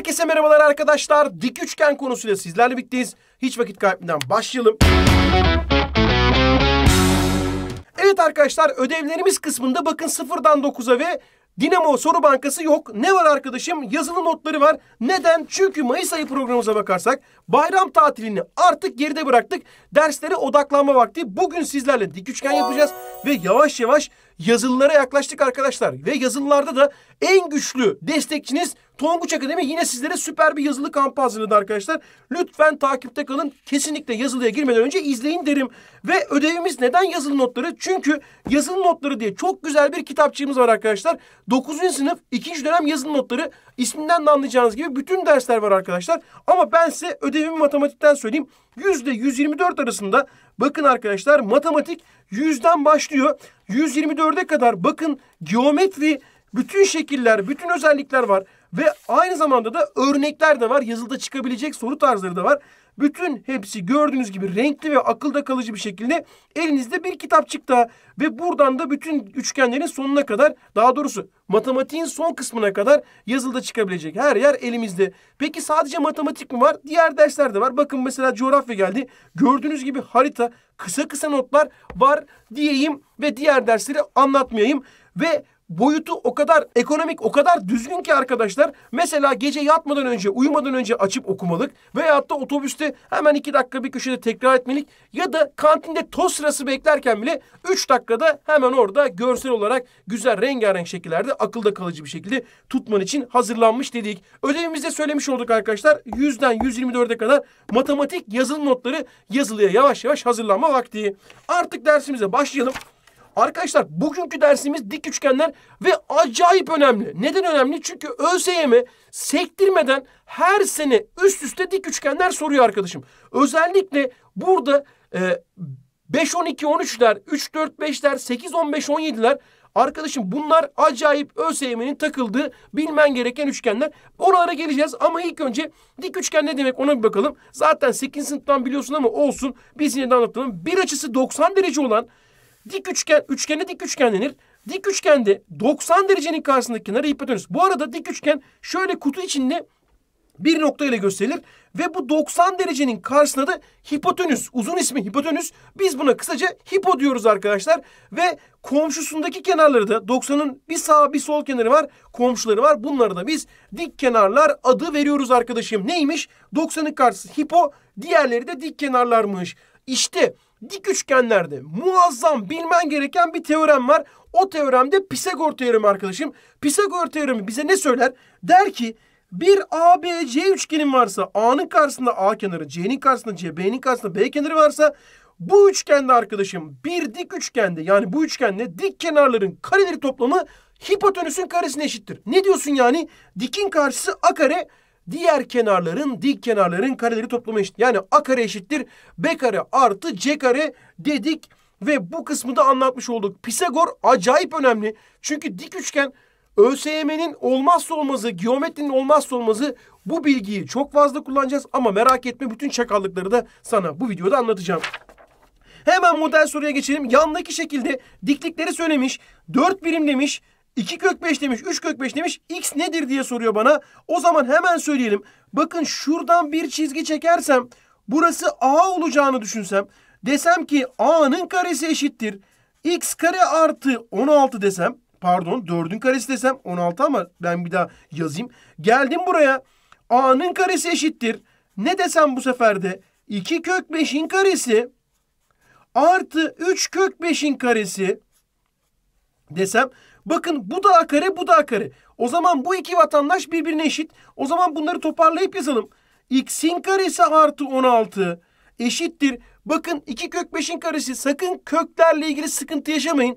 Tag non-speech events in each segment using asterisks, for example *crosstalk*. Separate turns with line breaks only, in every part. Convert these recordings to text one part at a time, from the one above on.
Herkese merhabalar arkadaşlar. Dik üçgen konusuyla sizlerle birlikteyiz. Hiç vakit kaybetmeden başlayalım. Evet arkadaşlar ödevlerimiz kısmında bakın sıfırdan dokuza ve Dinamo soru bankası yok. Ne var arkadaşım? Yazılı notları var. Neden? Çünkü Mayıs ayı programımıza bakarsak bayram tatilini artık geride bıraktık. Derslere odaklanma vakti. Bugün sizlerle dik üçgen yapacağız ve yavaş yavaş yazılılara yaklaştık arkadaşlar. Ve yazılılarda da en güçlü destekçiniz Tohum Bıçak Akademi yine sizlere süper bir yazılı kampı hazırladı arkadaşlar. Lütfen takipte kalın. Kesinlikle yazılıya girmeden önce izleyin derim. Ve ödevimiz neden yazılı notları? Çünkü yazılı notları diye çok güzel bir kitapçığımız var arkadaşlar. 9. sınıf 2. dönem yazılı notları isminden de anlayacağınız gibi bütün dersler var arkadaşlar. Ama ben size ödevimi matematikten söyleyeyim. %124 arasında bakın arkadaşlar matematik 100'den başlıyor. 124'e kadar bakın geometri bütün şekiller, bütün özellikler var. Ve aynı zamanda da örnekler de var. Yazılıda çıkabilecek soru tarzları da var. Bütün hepsi gördüğünüz gibi renkli ve akılda kalıcı bir şekilde elinizde bir kitap çıktı ve buradan da bütün üçgenlerin sonuna kadar daha doğrusu matematiğin son kısmına kadar yazılıda çıkabilecek her yer elimizde. Peki sadece matematik mi var? Diğer dersler de var. Bakın mesela coğrafya geldi. Gördüğünüz gibi harita, kısa kısa notlar var diyeyim ve diğer dersleri anlatmayayım ve boyutu o kadar ekonomik, o kadar düzgün ki arkadaşlar. Mesela gece yatmadan önce, uyumadan önce açıp okumalık veyahut da otobüste hemen iki dakika bir köşede tekrar etmelik ya da kantinde toz sırası beklerken bile üç dakikada hemen orada görsel olarak güzel rengarenk şekillerde akılda kalıcı bir şekilde tutman için hazırlanmış dedik. Ödevimizde söylemiş olduk arkadaşlar. 100'den 124'e kadar matematik yazılı notları yazılıya yavaş yavaş hazırlanma vakti. Artık dersimize başlayalım. Arkadaşlar bugünkü dersimiz dik üçgenler ve acayip önemli. Neden önemli? Çünkü ÖSYM sektirmeden her sene üst üste dik üçgenler soruyor arkadaşım. Özellikle burada e, 5-12-13'ler, 3-4-5'ler, 8-15-17'ler Arkadaşım bunlar acayip ÖSYM'nin takıldığı bilmen gereken üçgenler. Oralara geleceğiz ama ilk önce dik üçgen ne demek ona bir bakalım. Zaten 8. sınıftan biliyorsun ama olsun biz yine de anlatalım. Bir açısı 90 derece olan Dik üçgen, üçgene dik üçgen denir. Dik üçgende 90 derecenin karşısındaki kenarı hipotenüs. Bu arada dik üçgen şöyle kutu içinde bir nokta ile gösterilir ve bu 90 derecenin karşısında da hipotenüs, uzun ismi hipotenüs. Biz buna kısaca hipo diyoruz arkadaşlar ve komşusundaki kenarları da 90'ın bir sağ bir sol kenarı var, komşuları var. Bunlara da biz dik kenarlar adı veriyoruz arkadaşım. Neymiş? 90'ın karşısı hipo, diğerleri de dik kenarlarmış. İşte dik üçgenlerde muazzam bilmen gereken bir teorem var. O teoremde Pisagor teoremi arkadaşım. Pisagor teoremi bize ne söyler? Der ki bir ABC üçgenin varsa A'nın karşısında A kenarı, C'nin karşısında C, B'nin karşısında B kenarı varsa bu üçgende arkadaşım bir dik üçgende yani bu üçgende dik kenarların kareleri toplamı hipotenüsün karesine eşittir. Ne diyorsun yani? Dikin karşısı A kare, diğer kenarların dik kenarların kareleri toplamı eşit. Yani a kare eşittir b kare artı c kare dedik ve bu kısmı da anlatmış olduk. Pisagor acayip önemli. Çünkü dik üçgen ÖSYM'nin olmazsa olmazı, geometrinin olmazsa olmazı bu bilgiyi çok fazla kullanacağız. Ama merak etme bütün çakallıkları da sana bu videoda anlatacağım. Hemen model soruya geçelim. Yandaki şekilde diklikleri söylemiş. 4 birim demiş. 2 kök 5 demiş, 3 kök 5 demiş. X nedir diye soruyor bana. O zaman hemen söyleyelim. Bakın şuradan bir çizgi çekersem burası A olacağını düşünsem. Desem ki A'nın karesi eşittir. X kare artı 16 desem. Pardon 4'ün karesi desem 16 ama ben bir daha yazayım. Geldim buraya. A'nın karesi eşittir. Ne desem bu sefer de 2 kök 5'in karesi artı 3 kök 5'in karesi desem Bakın bu da a kare bu da a kare. O zaman bu iki vatandaş birbirine eşit. O zaman bunları toparlayıp yazalım. X'in karesi artı 16 eşittir. Bakın 2 kök 5'in karesi. Sakın köklerle ilgili sıkıntı yaşamayın.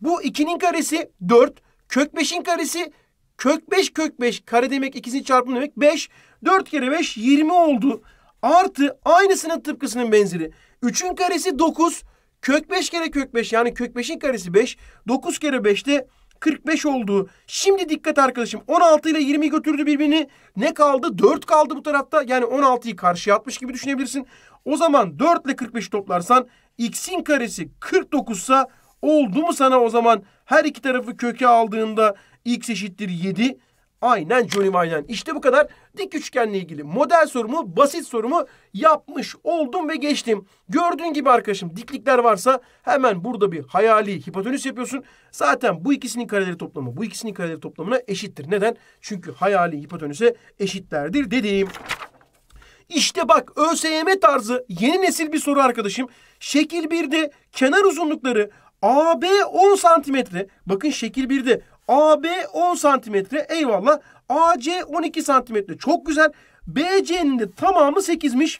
Bu 2'nin karesi 4. Kök 5'in karesi kök 5 kök 5. Kare demek ikisinin çarpımı demek 5. 4 kere 5 20 oldu. Artı aynısının tıpkısının benzeri. 3'ün karesi 9. Kök 5 kere kök 5 yani kök 5'in karesi 5. 9 kere 5 de 45 oldu. Şimdi dikkat arkadaşım. 16 ile 20 götürdü birbirini. Ne kaldı? 4 kaldı bu tarafta. Yani 16'yı karşıya atmış gibi düşünebilirsin. O zaman 4 ile 45 toplarsan x'in karesi 49 ise oldu mu sana o zaman her iki tarafı köke aldığında x eşittir 7. Aynen Johnny Aynen. İşte bu kadar dik üçgenle ilgili model sorumu, basit sorumu yapmış oldum ve geçtim. Gördüğün gibi arkadaşım diklikler varsa hemen burada bir hayali hipotenüs yapıyorsun. Zaten bu ikisinin kareleri toplamı bu ikisinin kareleri toplamına eşittir. Neden? Çünkü hayali hipotenüse eşitlerdir dediğim. İşte bak ÖSYM tarzı yeni nesil bir soru arkadaşım. Şekil 1'de kenar uzunlukları AB 10 santimetre. Bakın şekil 1'de AB 10 santimetre eyvallah. AC 12 santimetre çok güzel. BC'nin de tamamı 8'miş.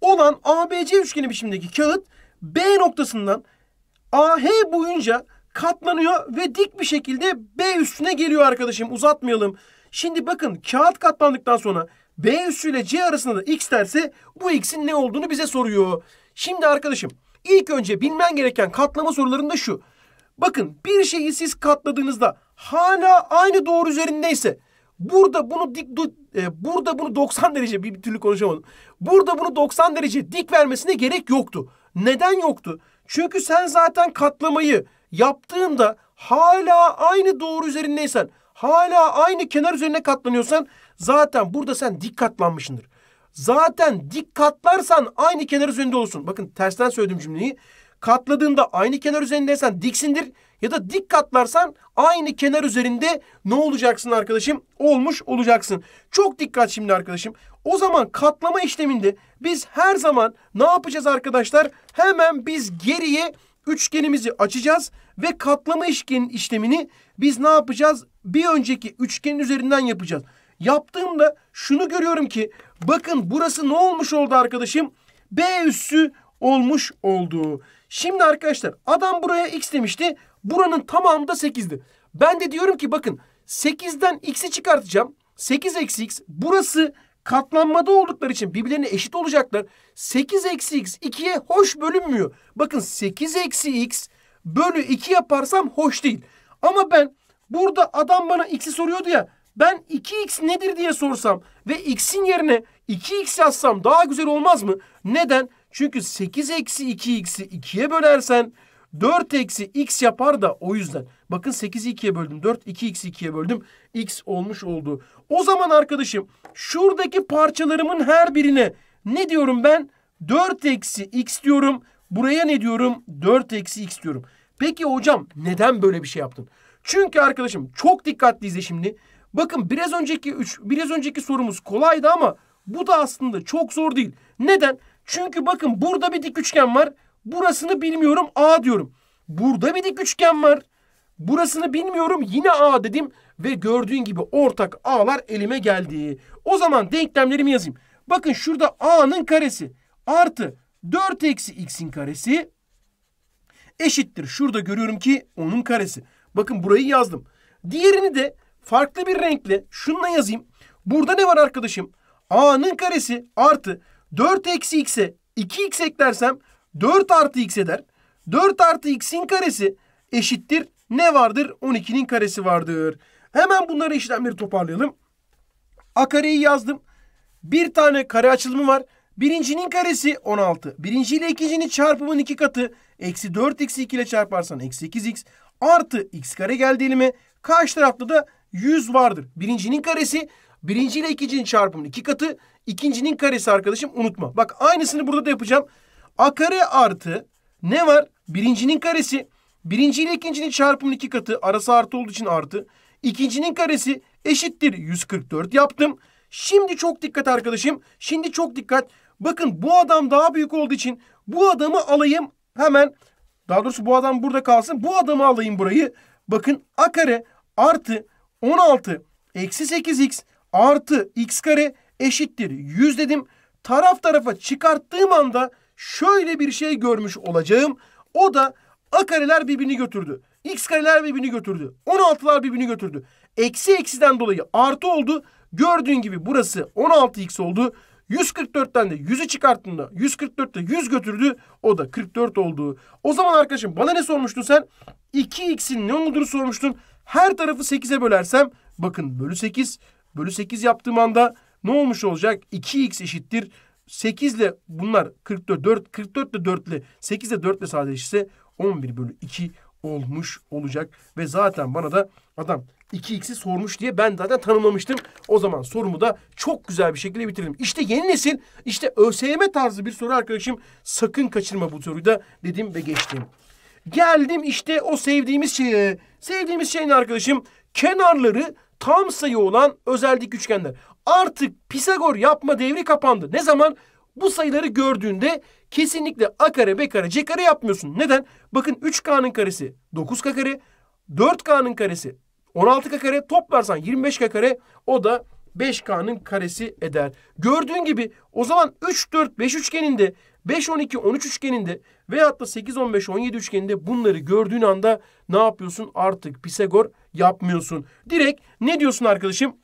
Olan ABC üçgeni biçimindeki kağıt B noktasından AH boyunca katlanıyor ve dik bir şekilde B üstüne geliyor arkadaşım uzatmayalım. Şimdi bakın kağıt katlandıktan sonra B üssü ile C arasında da X derse bu X'in ne olduğunu bize soruyor. Şimdi arkadaşım ilk önce bilmen gereken katlama sorularında şu. Bakın bir şeyi siz katladığınızda hala aynı doğru üzerindeyse burada bunu dik du, e, burada bunu 90 derece bir, bir türlü konuşamadım. Burada bunu 90 derece dik vermesine gerek yoktu. Neden yoktu? Çünkü sen zaten katlamayı yaptığında hala aynı doğru üzerindeysen, hala aynı kenar üzerine katlanıyorsan zaten burada sen dik katlanmışsındır. Zaten dik katlarsan aynı kenar üzerinde olsun. Bakın tersten söyledim cümleyi katladığında aynı kenar üzerindeysen diksindir ya da dik katlarsan aynı kenar üzerinde ne olacaksın arkadaşım? Olmuş olacaksın. Çok dikkat şimdi arkadaşım. O zaman katlama işleminde biz her zaman ne yapacağız arkadaşlar? Hemen biz geriye üçgenimizi açacağız ve katlama işgen işlemini biz ne yapacağız? Bir önceki üçgenin üzerinden yapacağız. Yaptığımda şunu görüyorum ki bakın burası ne olmuş oldu arkadaşım? B üssü olmuş olduğu. Şimdi arkadaşlar adam buraya x demişti. Buranın tamamı da 8'di. Ben de diyorum ki bakın 8'den x'i çıkartacağım. 8 eksi x burası katlanmada oldukları için birbirlerine eşit olacaklar. 8 eksi x 2'ye hoş bölünmüyor. Bakın 8 eksi x bölü 2 yaparsam hoş değil. Ama ben burada adam bana x'i soruyordu ya. Ben 2x nedir diye sorsam ve x'in yerine 2x yazsam daha güzel olmaz mı? Neden? Çünkü 8 eksi 2x'i 2'ye bölersen 4 eksi x yapar da o yüzden. Bakın 8'i 2'ye böldüm. 4 2x 2'ye böldüm. x olmuş oldu. O zaman arkadaşım şuradaki parçalarımın her birine ne diyorum ben? 4 eksi x diyorum. Buraya ne diyorum? 4 eksi x diyorum. Peki hocam neden böyle bir şey yaptın? Çünkü arkadaşım çok dikkatli izle şimdi. Bakın biraz önceki üç, biraz önceki sorumuz kolaydı ama bu da aslında çok zor değil. Neden? Çünkü bakın burada bir dik üçgen var. Burasını bilmiyorum A diyorum. Burada bir dik üçgen var. Burasını bilmiyorum yine A dedim. Ve gördüğün gibi ortak A'lar elime geldi. O zaman denklemlerimi yazayım. Bakın şurada A'nın karesi artı 4 eksi X'in karesi eşittir. Şurada görüyorum ki onun karesi. Bakın burayı yazdım. Diğerini de farklı bir renkle şununla yazayım. Burada ne var arkadaşım? A'nın karesi artı 4 eksi x'e 2x eklersem 4 artı x eder. 4 artı x'in karesi eşittir. Ne vardır? 12'nin karesi vardır. Hemen bunları işlemleri toparlayalım. A kareyi yazdım. Bir tane kare açılımı var. Birincinin karesi 16. Birinci ile ikincinin çarpımın iki katı. Eksi 4x2 ile çarparsan eksi 8x artı x kare geldi elime. Karşı tarafta da 100 vardır. Birincinin karesi Birinci ile ikincinin çarpımının iki katı. ikincinin karesi arkadaşım unutma. Bak aynısını burada da yapacağım. A kare artı ne var? Birincinin karesi. Birinci ile ikincinin çarpımının iki katı. Arası artı olduğu için artı. İkincinin karesi eşittir 144 yaptım. Şimdi çok dikkat arkadaşım. Şimdi çok dikkat. Bakın bu adam daha büyük olduğu için bu adamı alayım hemen. Daha doğrusu bu adam burada kalsın. Bu adamı alayım burayı. Bakın a kare artı 16 eksi 8x artı x kare eşittir 100 dedim. Taraf tarafa çıkarttığım anda şöyle bir şey görmüş olacağım. O da a kareler birbirini götürdü. X kareler birbirini götürdü. 16'lar birbirini götürdü. Eksi eksiden dolayı artı oldu. Gördüğün gibi burası 16x oldu. 144'ten de 100'ü çıkarttığında 144'te 100 götürdü. O da 44 oldu. O zaman arkadaşım bana ne sormuştun sen? 2x'in ne olduğunu sormuştun. Her tarafı 8'e bölersem bakın bölü 8 bölü 8 yaptığım anda ne olmuş olacak? 2x eşittir 8 ile bunlar 44 4 44 ile 4 ile 8 ile 4 ile sadeleşirse 11 bölü 2 olmuş olacak. Ve zaten bana da adam 2x'i sormuş diye ben zaten tanımlamıştım. O zaman sorumu da çok güzel bir şekilde bitirdim. İşte yeni nesil, işte ÖSYM tarzı bir soru arkadaşım. Sakın kaçırma bu soruyu da dedim ve geçtim. Geldim işte o sevdiğimiz şeye. Sevdiğimiz şeyin arkadaşım? Kenarları tam sayı olan özel üçgenler. Artık Pisagor yapma devri kapandı. Ne zaman? Bu sayıları gördüğünde kesinlikle a kare b kare c kare yapmıyorsun. Neden? Bakın 3k'nın karesi 9k kare, 4k'nın karesi 16k kare toplarsan 25k kare o da 5K'nın karesi eder. Gördüğün gibi o zaman 3, 4, 5 üçgeninde, 5, 12, 13 üçgeninde veyahut da 8, 15, 17 üçgeninde bunları gördüğün anda ne yapıyorsun? Artık Pisagor yapmıyorsun. Direkt ne diyorsun arkadaşım?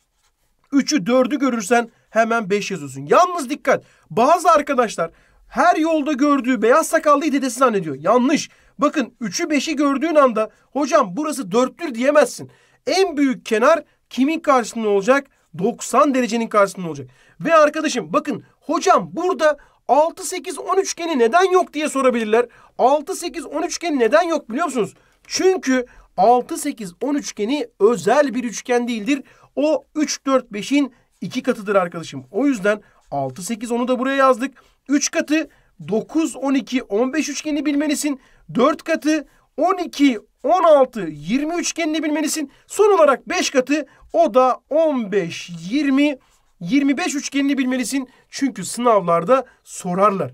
3'ü 4'ü görürsen hemen 5 yazıyorsun. Yalnız dikkat. Bazı arkadaşlar her yolda gördüğü beyaz sakallıyı dedesi zannediyor. Yanlış. Bakın 3'ü 5'i gördüğün anda hocam burası 4'tür diyemezsin. En büyük kenar kimin karşısında olacak? 90 derecenin karşısında olacak. Ve arkadaşım bakın hocam burada 6 8 10 üçgeni neden yok diye sorabilirler. 6 8 10 üçgeni neden yok biliyor musunuz? Çünkü 6, 8, 10 üçgeni özel bir üçgen değildir. O 3, 4, 5'in iki katıdır arkadaşım. O yüzden 6, 8, 10'u da buraya yazdık. 3 katı 9, 12, 15 üçgenini bilmelisin. 4 katı 12, 16, 20 üçgenini bilmelisin. Son olarak 5 katı o da 15, 20, 25 üçgenini bilmelisin. Çünkü sınavlarda sorarlar.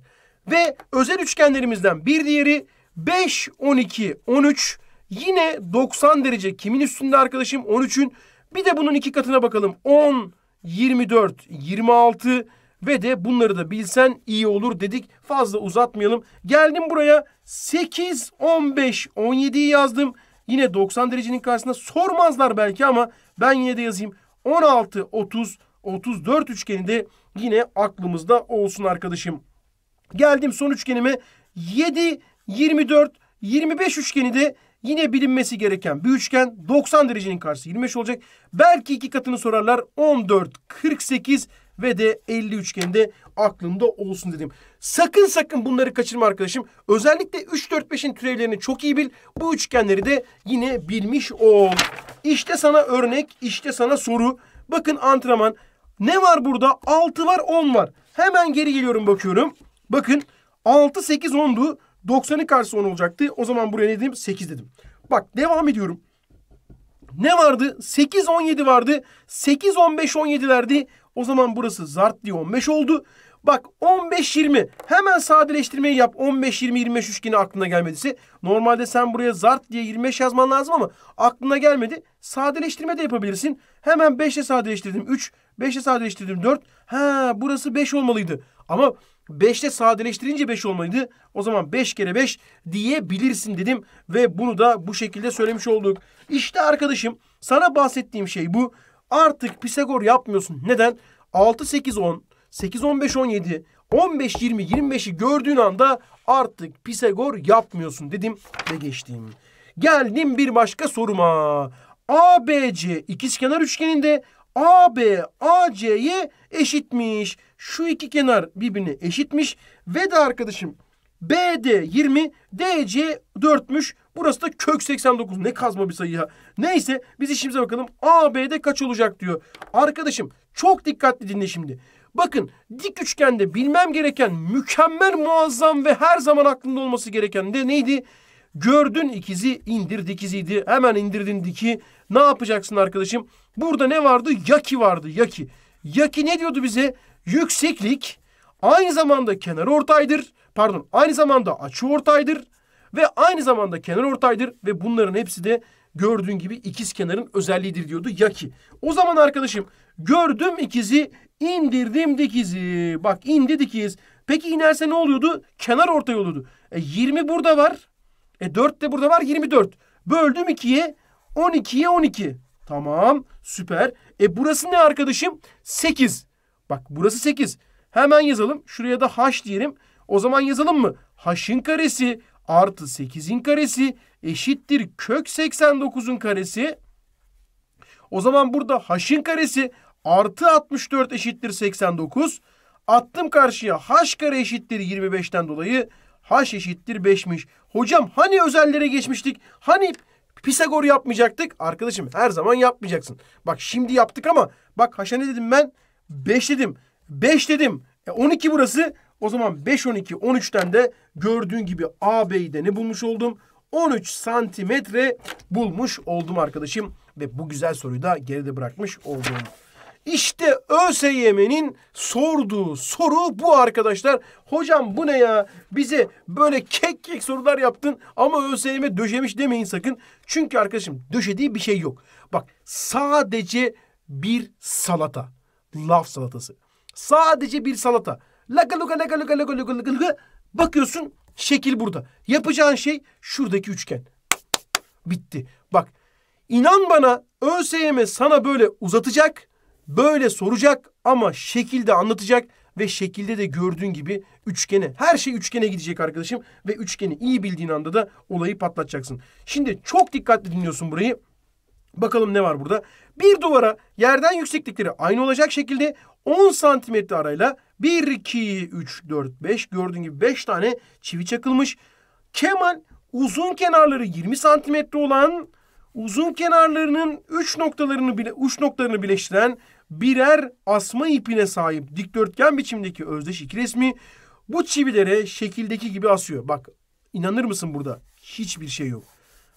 Ve özel üçgenlerimizden bir diğeri 5, 12, 13, Yine 90 derece kimin üstünde arkadaşım? 13'ün. Bir de bunun iki katına bakalım. 10, 24, 26 ve de bunları da bilsen iyi olur dedik. Fazla uzatmayalım. Geldim buraya 8, 15, 17'yi yazdım. Yine 90 derecenin karşısında sormazlar belki ama ben yine de yazayım. 16, 30, 34 üçgeni de yine aklımızda olsun arkadaşım. Geldim son üçgenime 7, 24, 25 üçgeni de Yine bilinmesi gereken bir üçgen 90 derecenin karşısı 25 olacak. Belki iki katını sorarlar 14, 48 ve de 50 üçgeninde aklında olsun dedim. Sakın sakın bunları kaçırma arkadaşım. Özellikle 3, 4, 5'in türevlerini çok iyi bil. Bu üçgenleri de yine bilmiş ol. İşte sana örnek, işte sana soru. Bakın antrenman. Ne var burada? 6 var, 10 var. Hemen geri geliyorum bakıyorum. Bakın 6, 8, 10'du. 90'ın karşısı 10 olacaktı. O zaman buraya ne dedim? 8 dedim. Bak devam ediyorum. Ne vardı? 8 17 vardı. 8 15 17'lerdi. O zaman burası zart diye 15 oldu. Bak 15 20 hemen sadeleştirmeyi yap. 15 20 25 üçgeni aklına gelmediyse normalde sen buraya zart diye 25 yazman lazım ama aklına gelmedi. Sadeleştirme de yapabilirsin. Hemen 5'e sadeleştirdim 3, 5'e sadeleştirdim 4. Ha burası 5 olmalıydı. Ama 5'te sadeleştirince 5 olmalıydı. O zaman 5 kere 5 diyebilirsin dedim ve bunu da bu şekilde söylemiş olduk. İşte arkadaşım sana bahsettiğim şey bu. Artık Pisagor yapmıyorsun. Neden? 6 8 10 8 15 17 15 20 25'i gördüğün anda artık Pisagor yapmıyorsun dedim ve geçtim. Geldim bir başka soruma. ABC ikizkenar üçgeninde AB AC'ye eşitmiş. Şu iki kenar birbirine eşitmiş. Ve de arkadaşım BD 20, DC 4'müş. Burası da kök 89. Ne kazma bir sayı ya. Neyse biz işimize bakalım. AB'de kaç olacak diyor. Arkadaşım çok dikkatli dinle şimdi. Bakın dik üçgende bilmem gereken mükemmel muazzam ve her zaman aklında olması gereken de neydi? Gördün ikizi indir dikiziydi. Hemen indirdin diki. Ne yapacaksın arkadaşım? Burada ne vardı? Yaki vardı. Yaki. Yaki ne diyordu bize? Yükseklik aynı zamanda kenar ortaydır. Pardon aynı zamanda açı ortaydır. Ve aynı zamanda kenar ortaydır. Ve bunların hepsi de gördüğün gibi ikiz kenarın özelliğidir diyordu Yaki. O zaman arkadaşım gördüm ikizi indirdim dikizi. Bak indi dikiz. Peki inerse ne oluyordu? Kenar ortay oluyordu. E, 20 burada var. E 4 de burada var 24. Böldüm 2'ye 12'ye 12. Tamam süper. E burası ne arkadaşım? 8. Bak burası 8. Hemen yazalım. Şuraya da h diyelim. O zaman yazalım mı? h'ın karesi artı 8'in karesi eşittir kök 89'un karesi. O zaman burada h'ın karesi artı 64 eşittir 89. Attım karşıya h kare eşittir 25'ten dolayı h eşittir 5'miş. Hocam hani özellere geçmiştik? Hani Pisagor yapmayacaktık? Arkadaşım her zaman yapmayacaksın. Bak şimdi yaptık ama bak haşa ne dedim ben? 5 dedim. 5 dedim. E 12 burası. O zaman 5, 12, 13'ten de gördüğün gibi AB'yi de ne bulmuş oldum? 13 santimetre bulmuş oldum arkadaşım. Ve bu güzel soruyu da geride bırakmış oldum. İşte ÖSYM'nin sorduğu soru bu arkadaşlar. Hocam bu ne ya? Bize böyle kek kek sorular yaptın ama ÖSYM döşemiş demeyin sakın. Çünkü arkadaşım döşediği bir şey yok. Bak sadece bir salata laf salatası. Sadece bir salata. Laka luka laka luka laka luka laka luka. Bakıyorsun şekil burada. Yapacağın şey şuradaki üçgen. Bitti. Bak inan bana ÖSYM sana böyle uzatacak. Böyle soracak ama şekilde anlatacak ve şekilde de gördüğün gibi üçgene. Her şey üçgene gidecek arkadaşım ve üçgeni iyi bildiğin anda da olayı patlatacaksın. Şimdi çok dikkatli dinliyorsun burayı. Bakalım ne var burada? Bir duvara yerden yükseklikleri aynı olacak şekilde 10 santimetre arayla 1, 2, 3, 4, 5 gördüğün gibi 5 tane çivi çakılmış. Kemal uzun kenarları 20 santimetre olan uzun kenarlarının uç noktalarını bile uç noktalarını birleştiren birer asma ipine sahip dikdörtgen biçimdeki özdeş iki resmi bu çivilere şekildeki gibi asıyor. Bak inanır mısın burada? Hiçbir şey yok.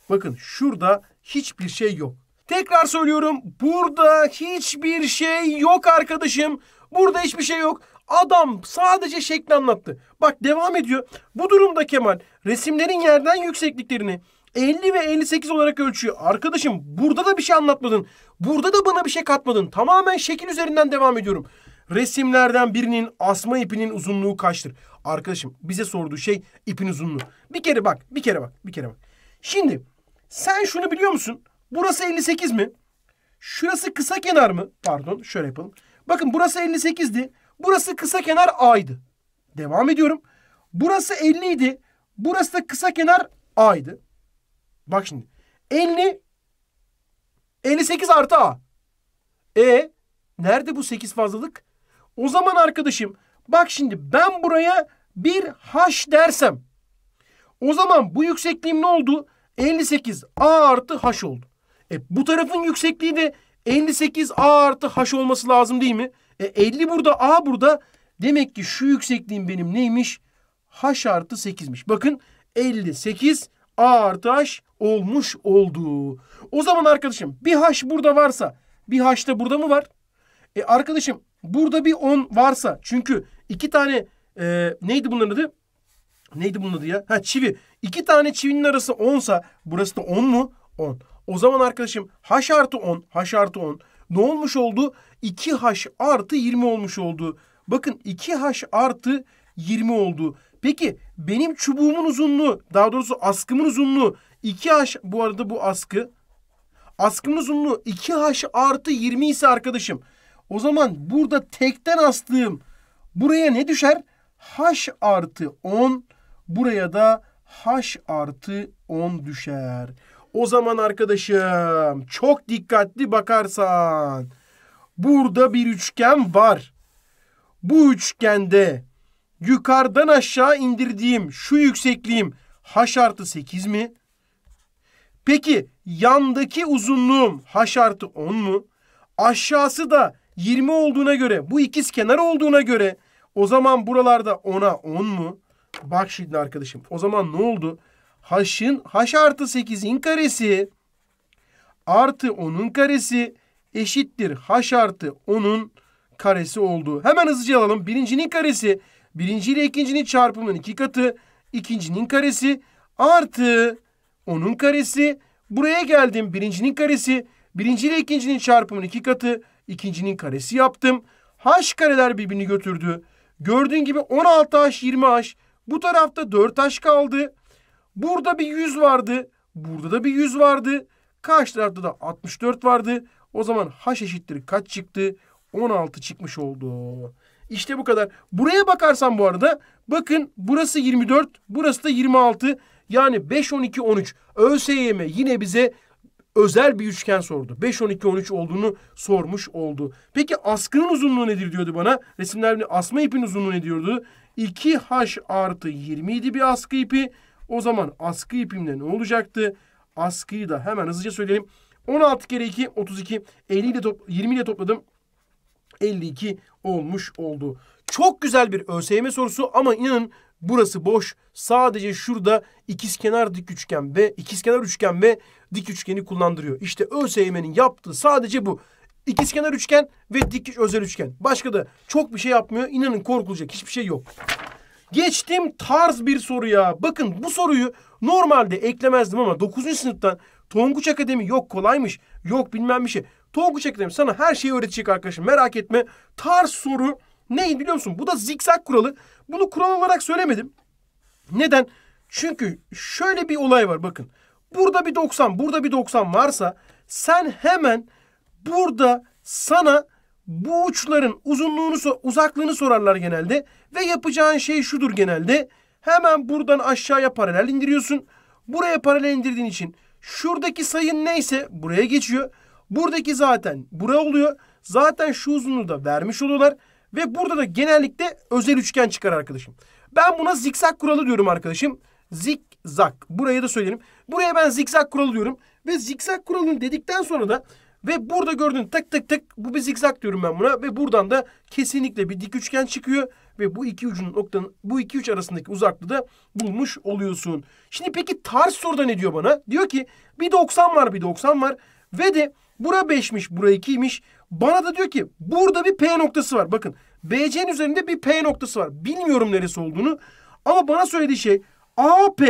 Bakın şurada hiçbir şey yok. Tekrar söylüyorum burada hiçbir şey yok arkadaşım. Burada hiçbir şey yok. Adam sadece şekli anlattı. Bak devam ediyor. Bu durumda Kemal resimlerin yerden yüksekliklerini 50 ve 58 olarak ölçüyor. Arkadaşım burada da bir şey anlatmadın. Burada da bana bir şey katmadın. Tamamen şekil üzerinden devam ediyorum. Resimlerden birinin asma ipinin uzunluğu kaçtır? Arkadaşım bize sorduğu şey ipin uzunluğu. Bir kere bak, bir kere bak, bir kere bak. Şimdi sen şunu biliyor musun? Burası 58 mi? Şurası kısa kenar mı? Pardon şöyle yapalım. Bakın burası 58'di. Burası kısa kenar A'ydı. Devam ediyorum. Burası 50 idi. Burası da kısa kenar A'ydı. Bak şimdi. 50 58 artı A. E nerede bu 8 fazlalık? O zaman arkadaşım bak şimdi ben buraya bir H dersem o zaman bu yüksekliğim ne oldu? 58 A artı H oldu. E, bu tarafın yüksekliği de 58 A artı H olması lazım değil mi? E, 50 burada A burada. Demek ki şu yüksekliğim benim neymiş? H artı 8'miş. Bakın 58 A artı H olmuş oldu. O zaman arkadaşım bir H burada varsa bir H da burada mı var? E arkadaşım burada bir 10 varsa çünkü iki tane e, neydi bunların adı? Neydi bunun adı ya? Ha çivi. İki tane çivinin arası 10'sa burası da 10 mu? 10. O zaman arkadaşım h artı 10, h artı 10 ne olmuş oldu? 2h artı 20 olmuş oldu. Bakın 2h artı 20 oldu. Peki benim çubuğumun uzunluğu daha doğrusu askımın uzunluğu 2h bu arada bu askı. Askımın uzunluğu 2h artı 20 ise arkadaşım o zaman burada tekten astığım buraya ne düşer? h artı 10 buraya da h artı 10 düşer. O zaman arkadaşım çok dikkatli bakarsan burada bir üçgen var. Bu üçgende yukarıdan aşağı indirdiğim şu yüksekliğim h artı 8 mi? Peki yandaki uzunluğum h artı 10 mu? Aşağısı da 20 olduğuna göre bu ikiz kenar olduğuna göre o zaman buralarda 10'a 10 mu? Bak şimdi arkadaşım o zaman ne oldu? h'ın h artı 8'in karesi artı 10'un karesi eşittir h artı 10'un karesi olduğu. Hemen hızlıca alalım. Birincinin karesi birinci ile ikincinin çarpımının iki katı. ikincinin karesi artı 10'un karesi. Buraya geldim. Birincinin karesi birinci ile ikincinin çarpımının iki katı. ikincinin karesi yaptım. H kareler birbirini götürdü. Gördüğün gibi 16H 20H. Bu tarafta 4H kaldı. Burada bir 100 vardı. Burada da bir 100 vardı. Karşı tarafta da 64 vardı. O zaman h eşittir kaç çıktı? 16 çıkmış oldu. İşte bu kadar. Buraya bakarsan bu arada bakın burası 24, burası da 26. Yani 5, 12, 13. ÖSYM yine bize özel bir üçgen sordu. 5, 12, 13 olduğunu sormuş oldu. Peki askının uzunluğu nedir diyordu bana. Resimler asma ipin uzunluğu ne diyordu? 2H artı 20 idi bir askı ipi. O zaman askı ipimde ne olacaktı? Askıyı da hemen hızlıca söyleyelim. 16 kere 2 32 50 ile top, 20 ile topladım. 52 olmuş oldu. Çok güzel bir ÖSYM sorusu ama inanın burası boş. Sadece şurada ikizkenar dik üçgen ve ikizkenar üçgen ve dik üçgeni kullandırıyor. İşte ÖSYM'nin yaptığı sadece bu. İkizkenar üçgen ve dik özel üçgen. Başka da çok bir şey yapmıyor. İnanın korkulacak hiçbir şey yok. Geçtim tarz bir soru ya. Bakın bu soruyu normalde eklemezdim ama 9. sınıftan Tonguç Akademi yok kolaymış. Yok bilmem bir şey. Tonguç Akademi sana her şeyi öğretecek arkadaşım. Merak etme. Tarz soru neydi biliyor musun? Bu da zikzak kuralı. Bunu kural olarak söylemedim. Neden? Çünkü şöyle bir olay var bakın. Burada bir 90, burada bir 90 varsa sen hemen burada sana bu uçların uzunluğunu, uzaklığını sorarlar genelde. Ve yapacağın şey şudur genelde. Hemen buradan aşağıya paralel indiriyorsun. Buraya paralel indirdiğin için şuradaki sayın neyse buraya geçiyor. Buradaki zaten buraya oluyor. Zaten şu uzunluğu da vermiş oluyorlar. Ve burada da genellikle özel üçgen çıkar arkadaşım. Ben buna zikzak kuralı diyorum arkadaşım. Zikzak. Buraya da söyleyelim. Buraya ben zikzak kuralı diyorum. Ve zikzak kuralını dedikten sonra da ve burada gördüğün tık tık tık bu bir zigzag diyorum ben buna ve buradan da kesinlikle bir dik üçgen çıkıyor ve bu iki ucun noktanın bu iki uç arasındaki uzaklığı da bulmuş oluyorsun. Şimdi peki ters soruda ne diyor bana? Diyor ki bir 90 var bir 90 var ve de bura 5'miş bura 2'ymiş. Bana da diyor ki burada bir P noktası var. Bakın BC'nin üzerinde bir P noktası var. Bilmiyorum neresi olduğunu ama bana söylediği şey AP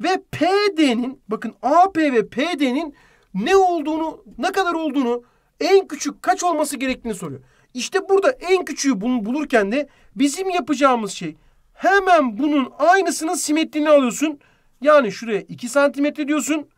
ve PD'nin bakın AP ve PD'nin ne olduğunu, ne kadar olduğunu, en küçük kaç olması gerektiğini soruyor. İşte burada en küçüğü bunu bulurken de bizim yapacağımız şey hemen bunun aynısının simetrini alıyorsun. Yani şuraya 2 santimetre diyorsun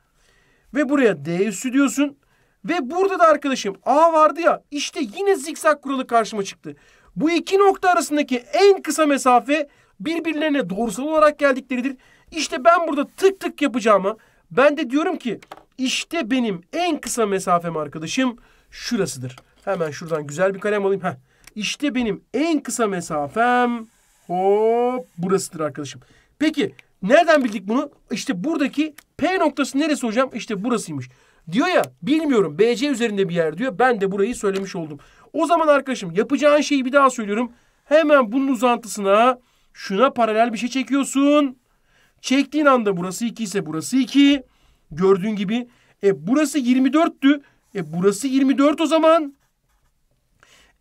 ve buraya D üssü diyorsun. Ve burada da arkadaşım A vardı ya işte yine zikzak kuralı karşıma çıktı. Bu iki nokta arasındaki en kısa mesafe birbirlerine doğrusal olarak geldikleridir. İşte ben burada tık tık yapacağımı ben de diyorum ki işte benim en kısa mesafem arkadaşım şurasıdır. Hemen şuradan güzel bir kalem alayım. Heh. İşte benim en kısa mesafem hop burasıdır arkadaşım. Peki nereden bildik bunu? İşte buradaki P noktası neresi hocam? İşte burasıymış. Diyor ya bilmiyorum BC üzerinde bir yer diyor. Ben de burayı söylemiş oldum. O zaman arkadaşım yapacağın şeyi bir daha söylüyorum. Hemen bunun uzantısına şuna paralel bir şey çekiyorsun. Çektiğin anda burası 2 ise burası 2. Gördüğün gibi e, burası 24'tü. E, burası 24 o zaman.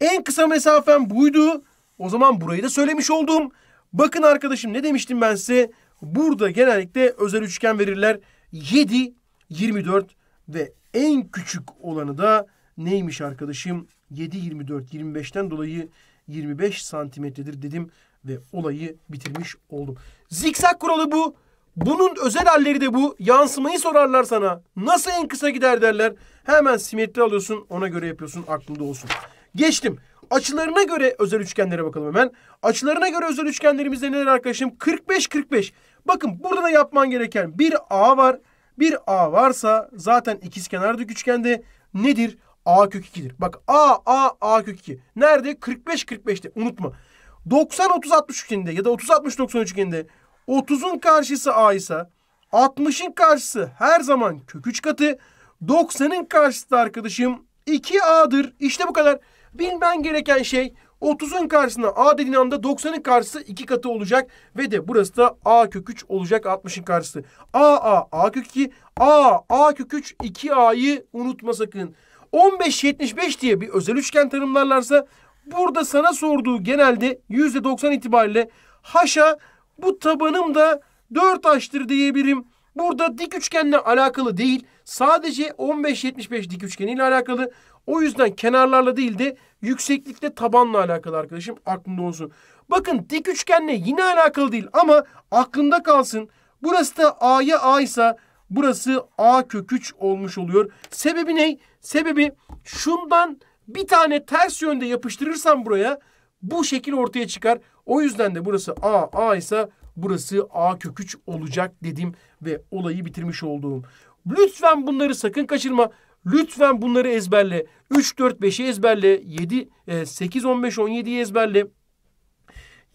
En kısa mesafem buydu. O zaman burayı da söylemiş oldum. Bakın arkadaşım ne demiştim ben size? Burada genellikle özel üçgen verirler. 7, 24 ve en küçük olanı da neymiş arkadaşım? 7, 24, 25'ten dolayı 25 santimetredir dedim ve olayı bitirmiş oldum. Zikzak kuralı bu. Bunun özel halleri de bu. Yansımayı sorarlar sana. Nasıl en kısa gider derler. Hemen simetri alıyorsun. Ona göre yapıyorsun. Aklında olsun. Geçtim. Açılarına göre özel üçgenlere bakalım hemen. Açılarına göre özel üçgenlerimizde neler arkadaşım? 45-45. Bakın burada da yapman gereken bir A var. Bir A varsa zaten ikizkenar dik üçgende nedir? A kök 2'dir. Bak A, A, A kök 2. Nerede? 45-45'te. Unutma. 90-30-60 üçgeninde ya da 30-60-90 üçgeninde 30'un karşısı a ise 60'ın karşısı her zaman kök 3 katı. 90'ın karşısı da arkadaşım 2a'dır. İşte bu kadar. Bilmen gereken şey 30'un karşısına a dediğin anda 90'ın karşısı 2 katı olacak. Ve de burası da a kök 3 olacak 60'ın karşısı. a a a kök 2 a a kök 3 2a'yı unutma sakın. 15-75 diye bir özel üçgen tanımlarlarsa burada sana sorduğu genelde %90 itibariyle haşa bu tabanım da 4 açtır diyebilirim. Burada dik üçgenle alakalı değil. Sadece 15-75 dik üçgeniyle alakalı. O yüzden kenarlarla değil de yükseklikle tabanla alakalı arkadaşım. Aklında olsun. Bakın dik üçgenle yine alakalı değil ama aklında kalsın. Burası da A'ya A ise burası A kök 3 olmuş oluyor. Sebebi ne? Sebebi şundan bir tane ters yönde yapıştırırsam buraya bu şekil ortaya çıkar. O yüzden de burası A, A ise burası A kök 3 olacak dedim ve olayı bitirmiş olduğum. Lütfen bunları sakın kaçırma. Lütfen bunları ezberle. 3, 4, 5'i ezberle. 7, 8, 15, 17'yi ezberle.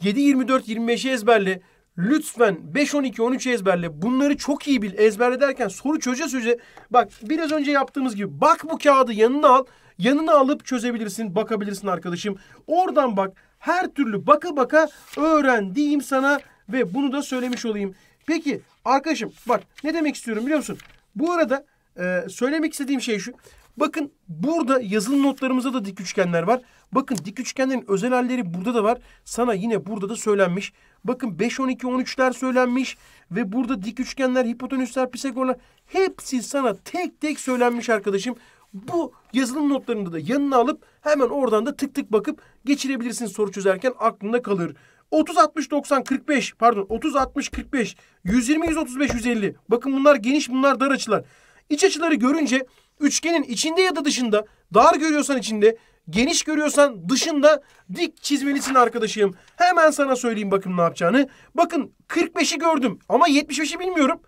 7, 24, 25'i ezberle. Lütfen 5, 12, 13 ezberle. Bunları çok iyi bil. Ezberle derken soru çöze çöze. Bak biraz önce yaptığımız gibi. Bak bu kağıdı yanına al. Yanına alıp çözebilirsin, bakabilirsin arkadaşım. Oradan bak her türlü baka baka öğren diyeyim sana ve bunu da söylemiş olayım. Peki arkadaşım bak ne demek istiyorum biliyor musun? Bu arada e, söylemek istediğim şey şu. Bakın burada yazılı notlarımızda da dik üçgenler var. Bakın dik üçgenlerin özel halleri burada da var. Sana yine burada da söylenmiş. Bakın 5, 12, 13'ler söylenmiş. Ve burada dik üçgenler, hipotenüsler, pisagorlar hepsi sana tek tek söylenmiş arkadaşım. Bu yazılım notlarında da yanına alıp Hemen oradan da tık tık bakıp geçirebilirsin soru çözerken aklında kalır. 30 60 90 45 pardon 30 60 45 120 135 150. Bakın bunlar geniş bunlar dar açılar. İç açıları görünce üçgenin içinde ya da dışında dar görüyorsan içinde geniş görüyorsan dışında dik çizmelisin arkadaşım. Hemen sana söyleyeyim bakın ne yapacağını. Bakın 45'i gördüm ama 75'i bilmiyorum.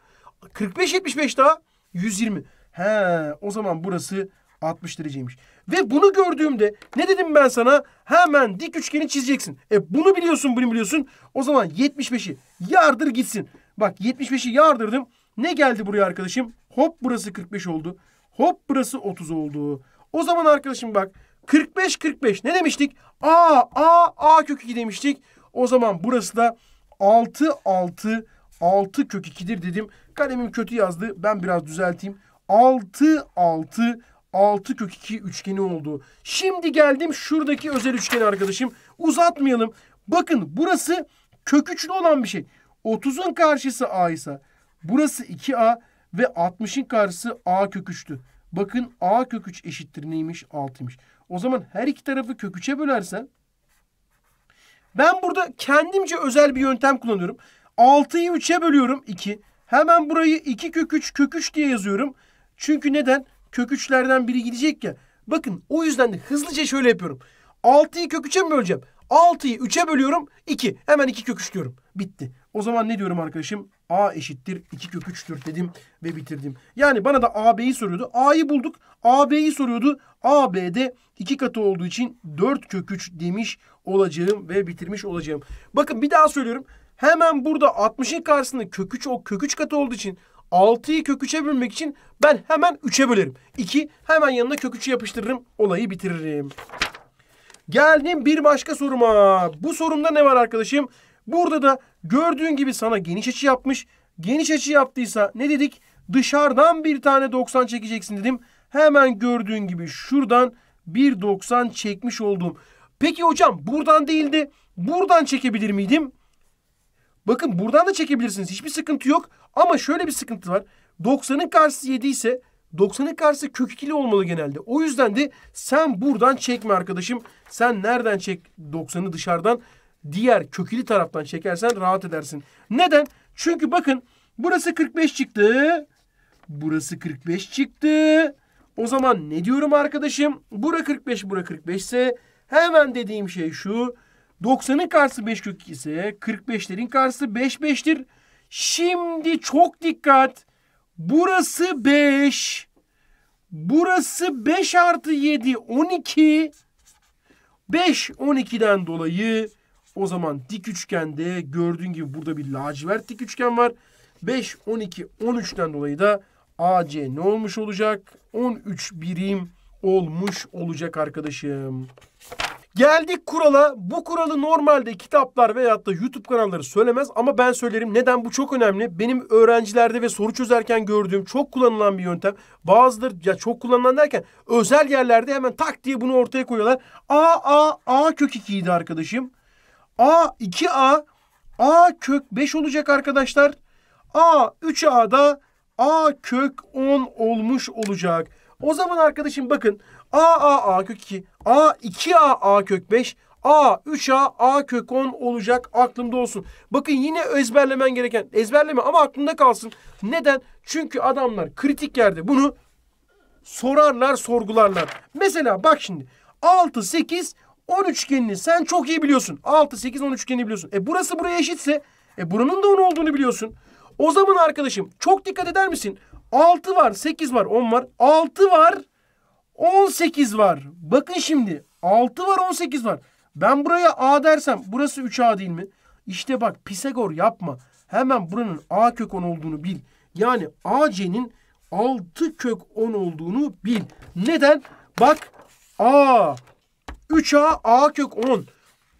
45 75 daha 120. He o zaman burası 60 dereceymiş. Ve bunu gördüğümde ne dedim ben sana? Hemen dik üçgeni çizeceksin. E bunu biliyorsun bunu biliyorsun. O zaman 75'i yardır gitsin. Bak 75'i yardırdım. Ne geldi buraya arkadaşım? Hop burası 45 oldu. Hop burası 30 oldu. O zaman arkadaşım bak 45 45 ne demiştik? A A A kök 2 demiştik. O zaman burası da 6 6 6 kök 2'dir dedim. Kalemim kötü yazdı. Ben biraz düzelteyim. 6 6 6 kök 2 üçgeni oldu. Şimdi geldim şuradaki özel üçgeni arkadaşım. Uzatmayalım. Bakın burası kök üçlü olan bir şey. 30'un karşısı A ise burası 2A ve 60'ın karşısı A kök 3'tü. Bakın A kök 3 eşittir neymiş? 6'ymış. O zaman her iki tarafı kök 3'e bölersen ben burada kendimce özel bir yöntem kullanıyorum. 6'yı 3'e bölüyorum 2. Hemen burayı 2 kök 3 kök 3 diye yazıyorum. Çünkü neden? kök 3'lerden biri gidecek ya. Bakın o yüzden de hızlıca şöyle yapıyorum. 6'yı kök 3'e mi böleceğim? 6'yı 3'e bölüyorum 2. Hemen 2 kök 3 diyorum. Bitti. O zaman ne diyorum arkadaşım? A eşittir 2 kök 3'tür dedim ve bitirdim. Yani bana da AB'yi soruyordu. A'yı bulduk. AB'yi soruyordu. AB'de 2 katı olduğu için 4 kök 3 demiş olacağım ve bitirmiş olacağım. Bakın bir daha söylüyorum. Hemen burada 60'ın karşısında kök 3 o kök 3 katı olduğu için 6'yı kök 3'e bölmek için ben hemen 3'e bölerim. 2 hemen yanına kök 3'ü yapıştırırım. Olayı bitiririm. Geldim bir başka soruma. Bu sorumda ne var arkadaşım? Burada da gördüğün gibi sana geniş açı yapmış. Geniş açı yaptıysa ne dedik? Dışarıdan bir tane 90 çekeceksin dedim. Hemen gördüğün gibi şuradan bir 90 çekmiş oldum. Peki hocam buradan değildi. Buradan çekebilir miydim? Bakın buradan da çekebilirsiniz. Hiçbir sıkıntı yok. Ama şöyle bir sıkıntı var. 90'ın karşısı 7 ise 90'ın karşısı kök 2'li olmalı genelde. O yüzden de sen buradan çekme arkadaşım. Sen nereden çek 90'ı dışarıdan? Diğer kökili taraftan çekersen rahat edersin. Neden? Çünkü bakın burası 45 çıktı. Burası 45 çıktı. O zaman ne diyorum arkadaşım? Bura 45, bura 45 ise hemen dediğim şey şu. 90'ın karşısı 5 kök ise 45'lerin karşısı 5 5'tir. Şimdi çok dikkat. Burası 5. Burası 5 artı 7 12. 5 12'den dolayı o zaman dik üçgende gördüğün gibi burada bir lacivert dik üçgen var. 5 12 13'ten dolayı da AC ne olmuş olacak? 13 birim olmuş olacak arkadaşım. Geldik kurala. Bu kuralı normalde kitaplar veyahut da YouTube kanalları söylemez ama ben söylerim. Neden? Bu çok önemli. Benim öğrencilerde ve soru çözerken gördüğüm çok kullanılan bir yöntem. Bazıdır ya çok kullanılan derken özel yerlerde hemen tak diye bunu ortaya koyuyorlar. A, A, A kök 2 idi arkadaşım. A, 2A, A kök 5 olacak arkadaşlar. A, 3A'da A kök 10 olmuş olacak. O zaman arkadaşım bakın A A A kök 2. A 2 A A kök 5. A 3A A kök 10 olacak aklımda olsun. Bakın yine ezberlemen gereken ezberleme ama aklında kalsın. Neden? Çünkü adamlar kritik yerde bunu sorarlar sorgularlar. Mesela bak şimdi 6 8 10 üçgenini sen çok iyi biliyorsun. 6 8 10 üçgenini biliyorsun. E burası buraya eşitse e buranın da 10 olduğunu biliyorsun. O zaman arkadaşım çok dikkat eder misin? 6 var 8 var 10 var 6 var 18 var. Bakın şimdi 6 var 18 var. Ben buraya A dersem burası 3A değil mi? İşte bak Pisagor yapma. Hemen buranın A kök 10 olduğunu bil. Yani AC'nin 6 kök 10 olduğunu bil. Neden? Bak A 3A A kök 10.